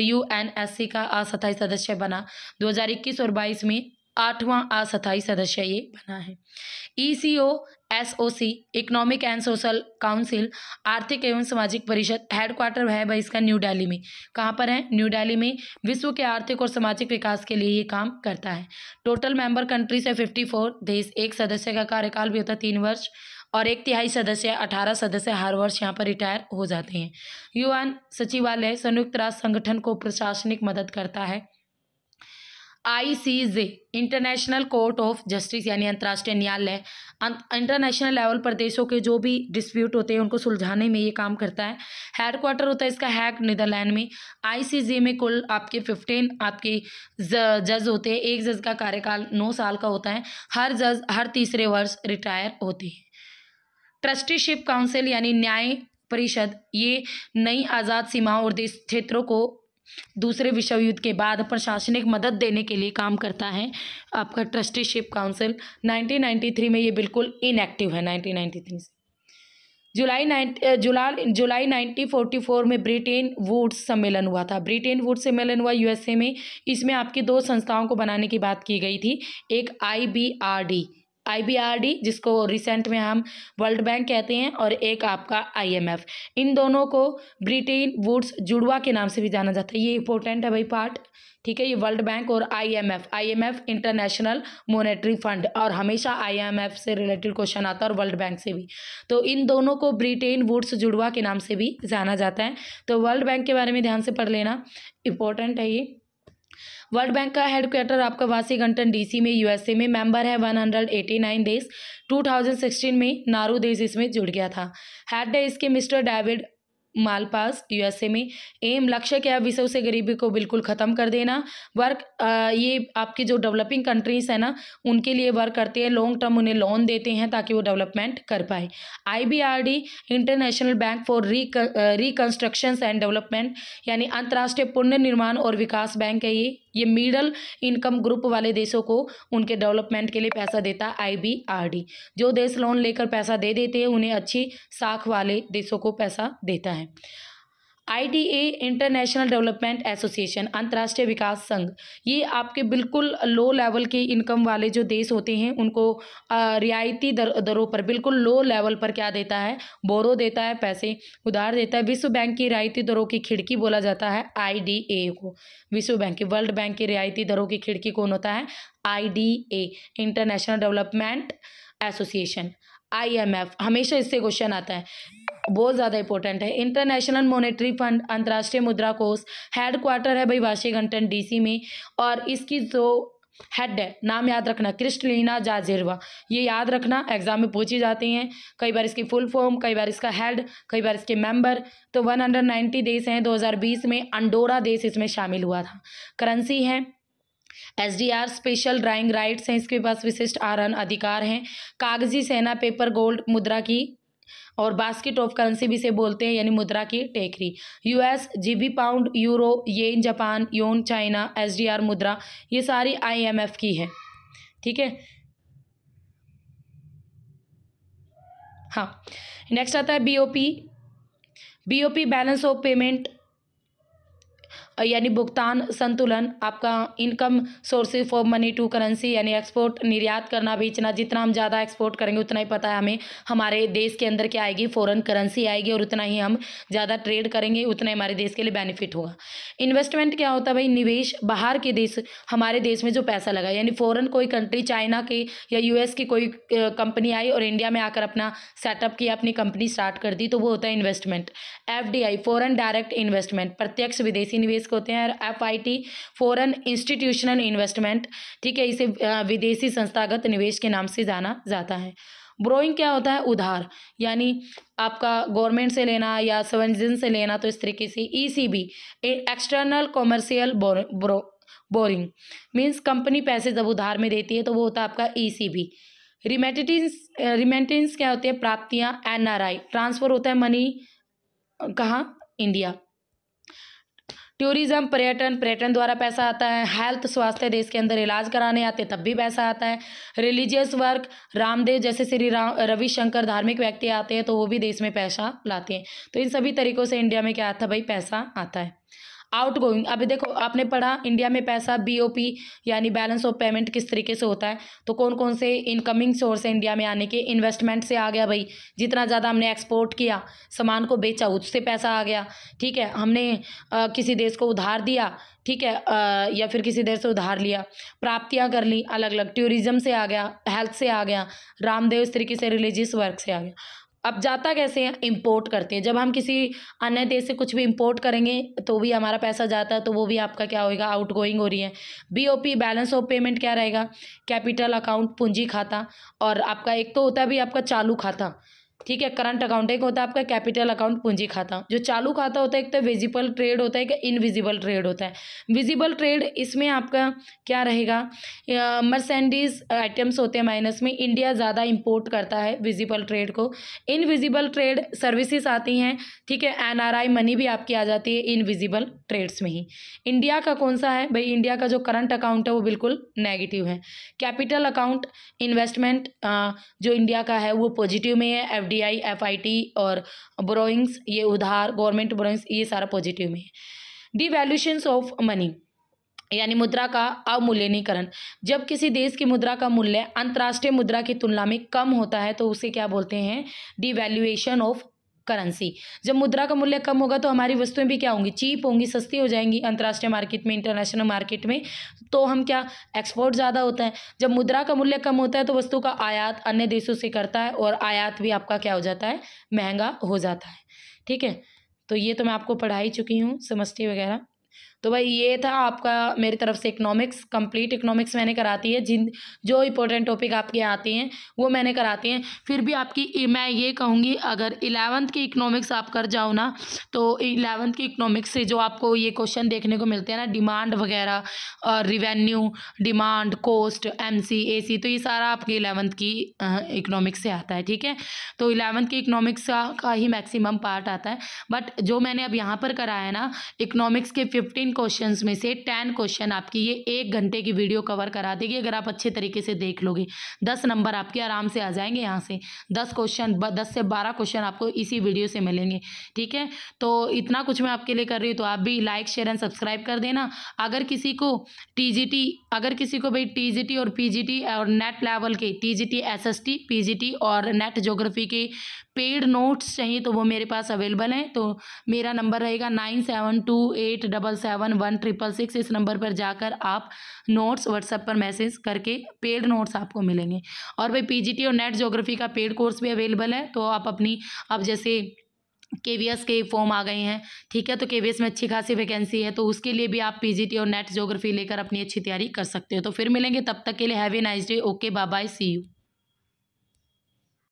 यू एन का अस्थायी सदस्य सदस्य बना 2021 और 22 में आठवां अस्थाई सदस्य ये बना है E C O S O C economic and social council आर्थिक एवं सामाजिक परिषद हेडक्वार्टर है भाई इसका न्यू दिल्ली में कहाँ पर है न्यू दिल्ली में विश्व के आर्थिक और सामाजिक विकास के लिए ये काम करता है टोटल मेंबर कंट्रीज है फिफ्टी फोर देश एक सदस्य का कार्यकाल भी होता है तीन वर्ष और एक तिहाई सदस्य अठारह सदस्य हर वर्ष यहाँ पर रिटायर हो जाते हैं यूएन सचिवालय संयुक्त राष्ट्र संगठन को प्रशासनिक मदद करता है ICJ international court of justice यानी अंतर्राष्ट्रीय न्यायालय इंटरनेशनल लेवल पर देशों के जो भी डिस्प्यूट होते हैं उनको सुलझाने में ये काम करता है हेड क्वार्टर होता है इसका हैग नीदरलैंड में आईसीजे में कुल आपके फिफ्टीन आपके जज होते हैं एक जज का कार्यकाल नौ साल का होता है हर जज हर तीसरे वर्ष रिटायर होते हैं ट्रस्टीशिप काउंसिल यानी न्याय परिषद ये नई आज़ाद सीमाओं और देश क्षेत्रों को दूसरे विश्व युद्ध के बाद प्रशासनिक मदद देने के लिए काम करता है आपका ट्रस्टीशिप काउंसिल 1993 में ये बिल्कुल इनएक्टिव है 1993 से जुलाई नाइन जुलाई जुलाई नाइन्टीन फोर्टी फोर में ब्रिटेन वुड्स सम्मेलन हुआ था ब्रिटेन वुड्स सम्मेलन हुआ यूएसए में इसमें आपकी दो संस्थाओं को बनाने की बात की गई थी एक आई आईबीआरडी जिसको रिसेंट में हम वर्ल्ड बैंक कहते हैं और एक आपका आईएमएफ इन दोनों को ब्रिटेन वुड्स जुड़वा के नाम से भी जाना जाता है ये इंपॉर्टेंट है भाई पार्ट ठीक है ये वर्ल्ड बैंक और IMF IMF international monetary fund और हमेशा आईएमएफ से रिलेटेड क्वेश्चन आता है और वर्ल्ड बैंक से भी तो इन दोनों को ब्रिटेन वुड्स जुड़वा के नाम से भी जाना जाता है तो वर्ल्ड बैंक के बारे में ध्यान से पढ़ लेना इंपॉर्टेंट है ये वर्ल्ड बैंक का हेडक्वार्टर आपका वाशिंगटन डीसी में यूएसए में मेंबर है 189 देश 2016 में नारू देश इसमें जुड़ गया था हेड है इसके मिस्टर डेविड मालपास यूएसए में एम लक्ष्य क्या है विश्व से गरीबी को बिल्कुल ख़त्म कर देना वर्क ये आपके जो डेवलपिंग कंट्रीज़ है ना उनके लिए वर्क करते हैं लॉन्ग टर्म उन्हें लोन देते हैं ताकि वो डेवलपमेंट कर पाए आईबीआरडी इंटरनेशनल बैंक फॉर री रिकन्स्ट्रक्शंस एंड डेवलपमेंट यानी अंतर्राष्ट्रीय पुनर्निर्माण और विकास बैंक है ये ये मिडल इनकम ग्रुप वाले देशों को उनके डेवलपमेंट के लिए पैसा देता है आई जो देश लोन लेकर पैसा दे देते हैं उन्हें अच्छी साख वाले देशों को पैसा देता है है आईडीए इंटरनेशनल डेवलपमेंट एसोसिएशन अंतर्राष्ट्रीय विकास संघ ये आपके बिल्कुल लो लेवल के इनकम वाले जो देश होते हैं उनको रियायती दर दरों पर बिल्कुल लो लेवल पर क्या देता है बोरो देता है पैसे उधार देता है विश्व बैंक की रियायती दरों की खिड़की बोला जाता है आईडीए को विश्व बैंक की वर्ल्ड बैंक की रियायती दरों की खिड़की कौन होता है IDA international development association IMF हमेशा इससे क्वेश्चन आता है बहुत ज़्यादा इंपॉर्टेंट है इंटरनेशनल मॉनेटरी फंड अंतर्राष्ट्रीय मुद्रा कोष हेड क्वार्टर है भाई वाशिंगटन डीसी में और इसकी जो हेड है नाम याद रखना क्रिस्टलिना जाजेरवा ये याद रखना एग्जाम में पूछी जाती हैं कई बार इसकी फुल फॉर्म कई बार इसका हेड कई बार इसके मेंबर तो 190 देश हैं 2020 में अंडोरा देश इसमें शामिल हुआ था करेंसी है S D R special drawing rights हैं इसके पास विशिष्ट आरण अधिकार हैं कागजी सेना पेपर गोल्ड मुद्रा की और बास्केट ऑफ करेंसी भी से बोलते हैं यानी मुद्रा की टेकरी US GB pound euro yen Japan yuan China SDR मुद्रा ये सारी आईएमएफ की है ठीक है हाँ नेक्स्ट आता है BOP BOP balance of payment यानी भुगतान संतुलन आपका income sources for money to currency यानी एक्सपोर्ट निर्यात करना बेचना जितना हम ज़्यादा एक्सपोर्ट करेंगे उतना ही पता है हमें हमारे देश के अंदर क्या आएगी फॉरेन करेंसी आएगी और उतना ही हम ज़्यादा ट्रेड करेंगे उतना ही हमारे देश के लिए बेनिफिट होगा इन्वेस्टमेंट क्या होता है भाई निवेश बाहर के देश हमारे देश में जो पैसा लगा यानी फ़ॉरन कोई कंट्री चाइना के या यू की कोई कंपनी आई और इंडिया में आकर अपना सेटअप किया अपनी कंपनी स्टार्ट कर दी तो वो होता है investment F D I foreign direct investment प्रत्यक्ष विदेशी निवेश रिस्क होते हैं और F I T foreign institutional investment ठीक है इसे विदेशी संस्थागत निवेश के नाम से जाना जाता है ब्रोइंग क्या होता है उधार यानी आपका गवर्नमेंट से लेना या सवंजन से लेना तो इस तरीके से ECB external commercial borrowing means company पैसे जब उधार में देती है तो वो होता है आपका ईसीबी रिमेंटेंस रिमेंटेंस क्या होती है प्राप्तियां एनआरआई ट्रांसफ़र होता है मनी कहाँ इंडिया टूरिज़्म पर्यटन पर्यटन द्वारा पैसा आता है हेल्थ स्वास्थ्य देश के अंदर इलाज कराने आते तब भी पैसा आता है रिलीजियस वर्क रामदेव जैसे श्री राम रविशंकर धार्मिक व्यक्ति आते हैं तो वो भी देश में पैसा लाते हैं तो इन सभी तरीक़ों से इंडिया में क्या आता है भाई पैसा आता है आउट गोइंग अभी देखो आपने पढ़ा इंडिया में पैसा बीओपी यानी बैलेंस ऑफ पेमेंट किस तरीके से होता है तो कौन कौन से इनकमिंग सोर्स है इंडिया में आने के इन्वेस्टमेंट से आ गया भाई जितना ज़्यादा हमने एक्सपोर्ट किया सामान को बेचा उससे पैसा आ गया ठीक है हमने आ, किसी देश को उधार दिया ठीक है आ, या फिर किसी देश से उधार लिया प्राप्तियाँ कर ली अलग अलग टूरिज्म से आ गया हेल्थ से आ गया रामदेव इस तरीके से रिलीजियस वर्क से आ गया अब जाता कैसे हैं इम्पोर्ट करते हैं जब हम किसी अन्य देश से कुछ भी इम्पोर्ट करेंगे तो भी हमारा पैसा जाता है तो वो भी आपका क्या होएगा आउट गोइंग हो रही है बीओपी बैलेंस ऑफ पेमेंट क्या रहेगा कैपिटल अकाउंट पूंजी खाता और आपका एक तो होता है भी आपका चालू खाता ठीक है करंट अकाउंट एक होता है आपका कैपिटल अकाउंट पूंजी खाता जो चालू खाता होता है एक तो विजिबल ट्रेड होता है एक इनविजिबल ट्रेड होता है विजिबल ट्रेड इसमें आपका क्या रहेगा मर्सेंडीज आइटम्स होते हैं माइनस में इंडिया ज़्यादा इंपोर्ट करता है विजिबल ट्रेड को इनविजिबल ट्रेड सर्विसेज आती हैं ठीक है एन मनी भी आपकी आ जाती है इनविजिबल ट्रेड्स में ही इंडिया का कौन सा है भाई इंडिया का जो करंट अकाउंट है वो बिल्कुल नेगेटिव है कैपिटल अकाउंट इन्वेस्टमेंट जो इंडिया का है वो पॉजिटिव में है एफ डी आई और बोरोइंग्स ये उधार गवर्नमेंट बोरोइंग्स ये सारा पॉजिटिव में है डिवेल्यूशंस ऑफ मनी यानी मुद्रा का अवमूल्यनीकरण जब किसी देश की मुद्रा का मूल्य अंतर्राष्ट्रीय मुद्रा की तुलना में कम होता है तो उसे क्या बोलते हैं डिवैल्यूएशन ऑफ करेंसी जब मुद्रा का मूल्य कम होगा तो हमारी वस्तुएं भी क्या होंगी चीप होंगी सस्ती हो जाएंगी अंतर्राष्ट्रीय मार्केट में इंटरनेशनल मार्केट में तो हम क्या एक्सपोर्ट ज़्यादा होता है जब मुद्रा का मूल्य कम होता है तो वस्तु का आयात अन्य देशों से करता है और आयात भी आपका क्या हो जाता है महंगा हो जाता है ठीक है तो ये तो मैं आपको पढ़ा ही चुकी हूँ समस्ती वगैरह तो भाई ये था आपका मेरी तरफ से इकोनॉमिक्स कंप्लीट इकोनॉमिक्स मैंने कराती है जिन जो इंपॉर्टेंट टॉपिक आपके आते हैं वो मैंने कराती हैं फिर भी आपकी मैं ये कहूँगी अगर इलेवंथ की इकोनॉमिक्स आप कर जाओ ना तो इलेवंथ की इकोनॉमिक्स से जो आपको ये क्वेश्चन देखने को मिलते हैं ना डिमांड वगैरह और revenue demand cost M C तो ये सारा आपकी इलेवंथ की इकोनॉमिक्स से आता है ठीक है तो इलेवंथ की इकोनॉमिक्स का, का ही मैक्सिमम पार्ट आता है बट जो मैंने अब यहाँ पर कराया ना इकोनॉमिक्स के फिफ्टीन क्वेश्चंस में से टेन क्वेश्चन आपकी ये एक घंटे की वीडियो कवर करा देगी अगर आप अच्छे तरीके से देख लोगे दस नंबर आपके आराम से आ जाएंगे यहाँ से दस क्वेश्चन दस से बारह क्वेश्चन आपको इसी वीडियो से मिलेंगे ठीक है तो इतना कुछ मैं आपके लिए कर रही हूँ तो आप भी लाइक शेयर एंड सब्सक्राइब कर देना अगर किसी को टी अगर किसी को भाई टी और पी और नेट लेवल के टी जी टी और नेट जोग्राफी के पेड नोट्स चाहिए तो वो मेरे पास अवेलेबल हैं तो मेरा नंबर रहेगा nine seven two eight double seven one triple six इस नंबर पर जाकर आप नोट्स व्हाट्सएप पर मैसेज करके पेड नोट्स आपको मिलेंगे और भाई पीजीटी और नेट जोग्राफी का पेड कोर्स भी अवेलेबल है तो आप अपनी अब जैसे के वी एस के फॉर्म आ गए हैं ठीक है तो के वी एस में अच्छी खासी वैकेंसी है तो उसके लिए भी आप पी जी टी और नेट जोग्राफी लेकर अपनी अच्छी तैयारी कर सकते हो तो फिर मिलेंगे तब तक के लिए have a nice day okay bye see you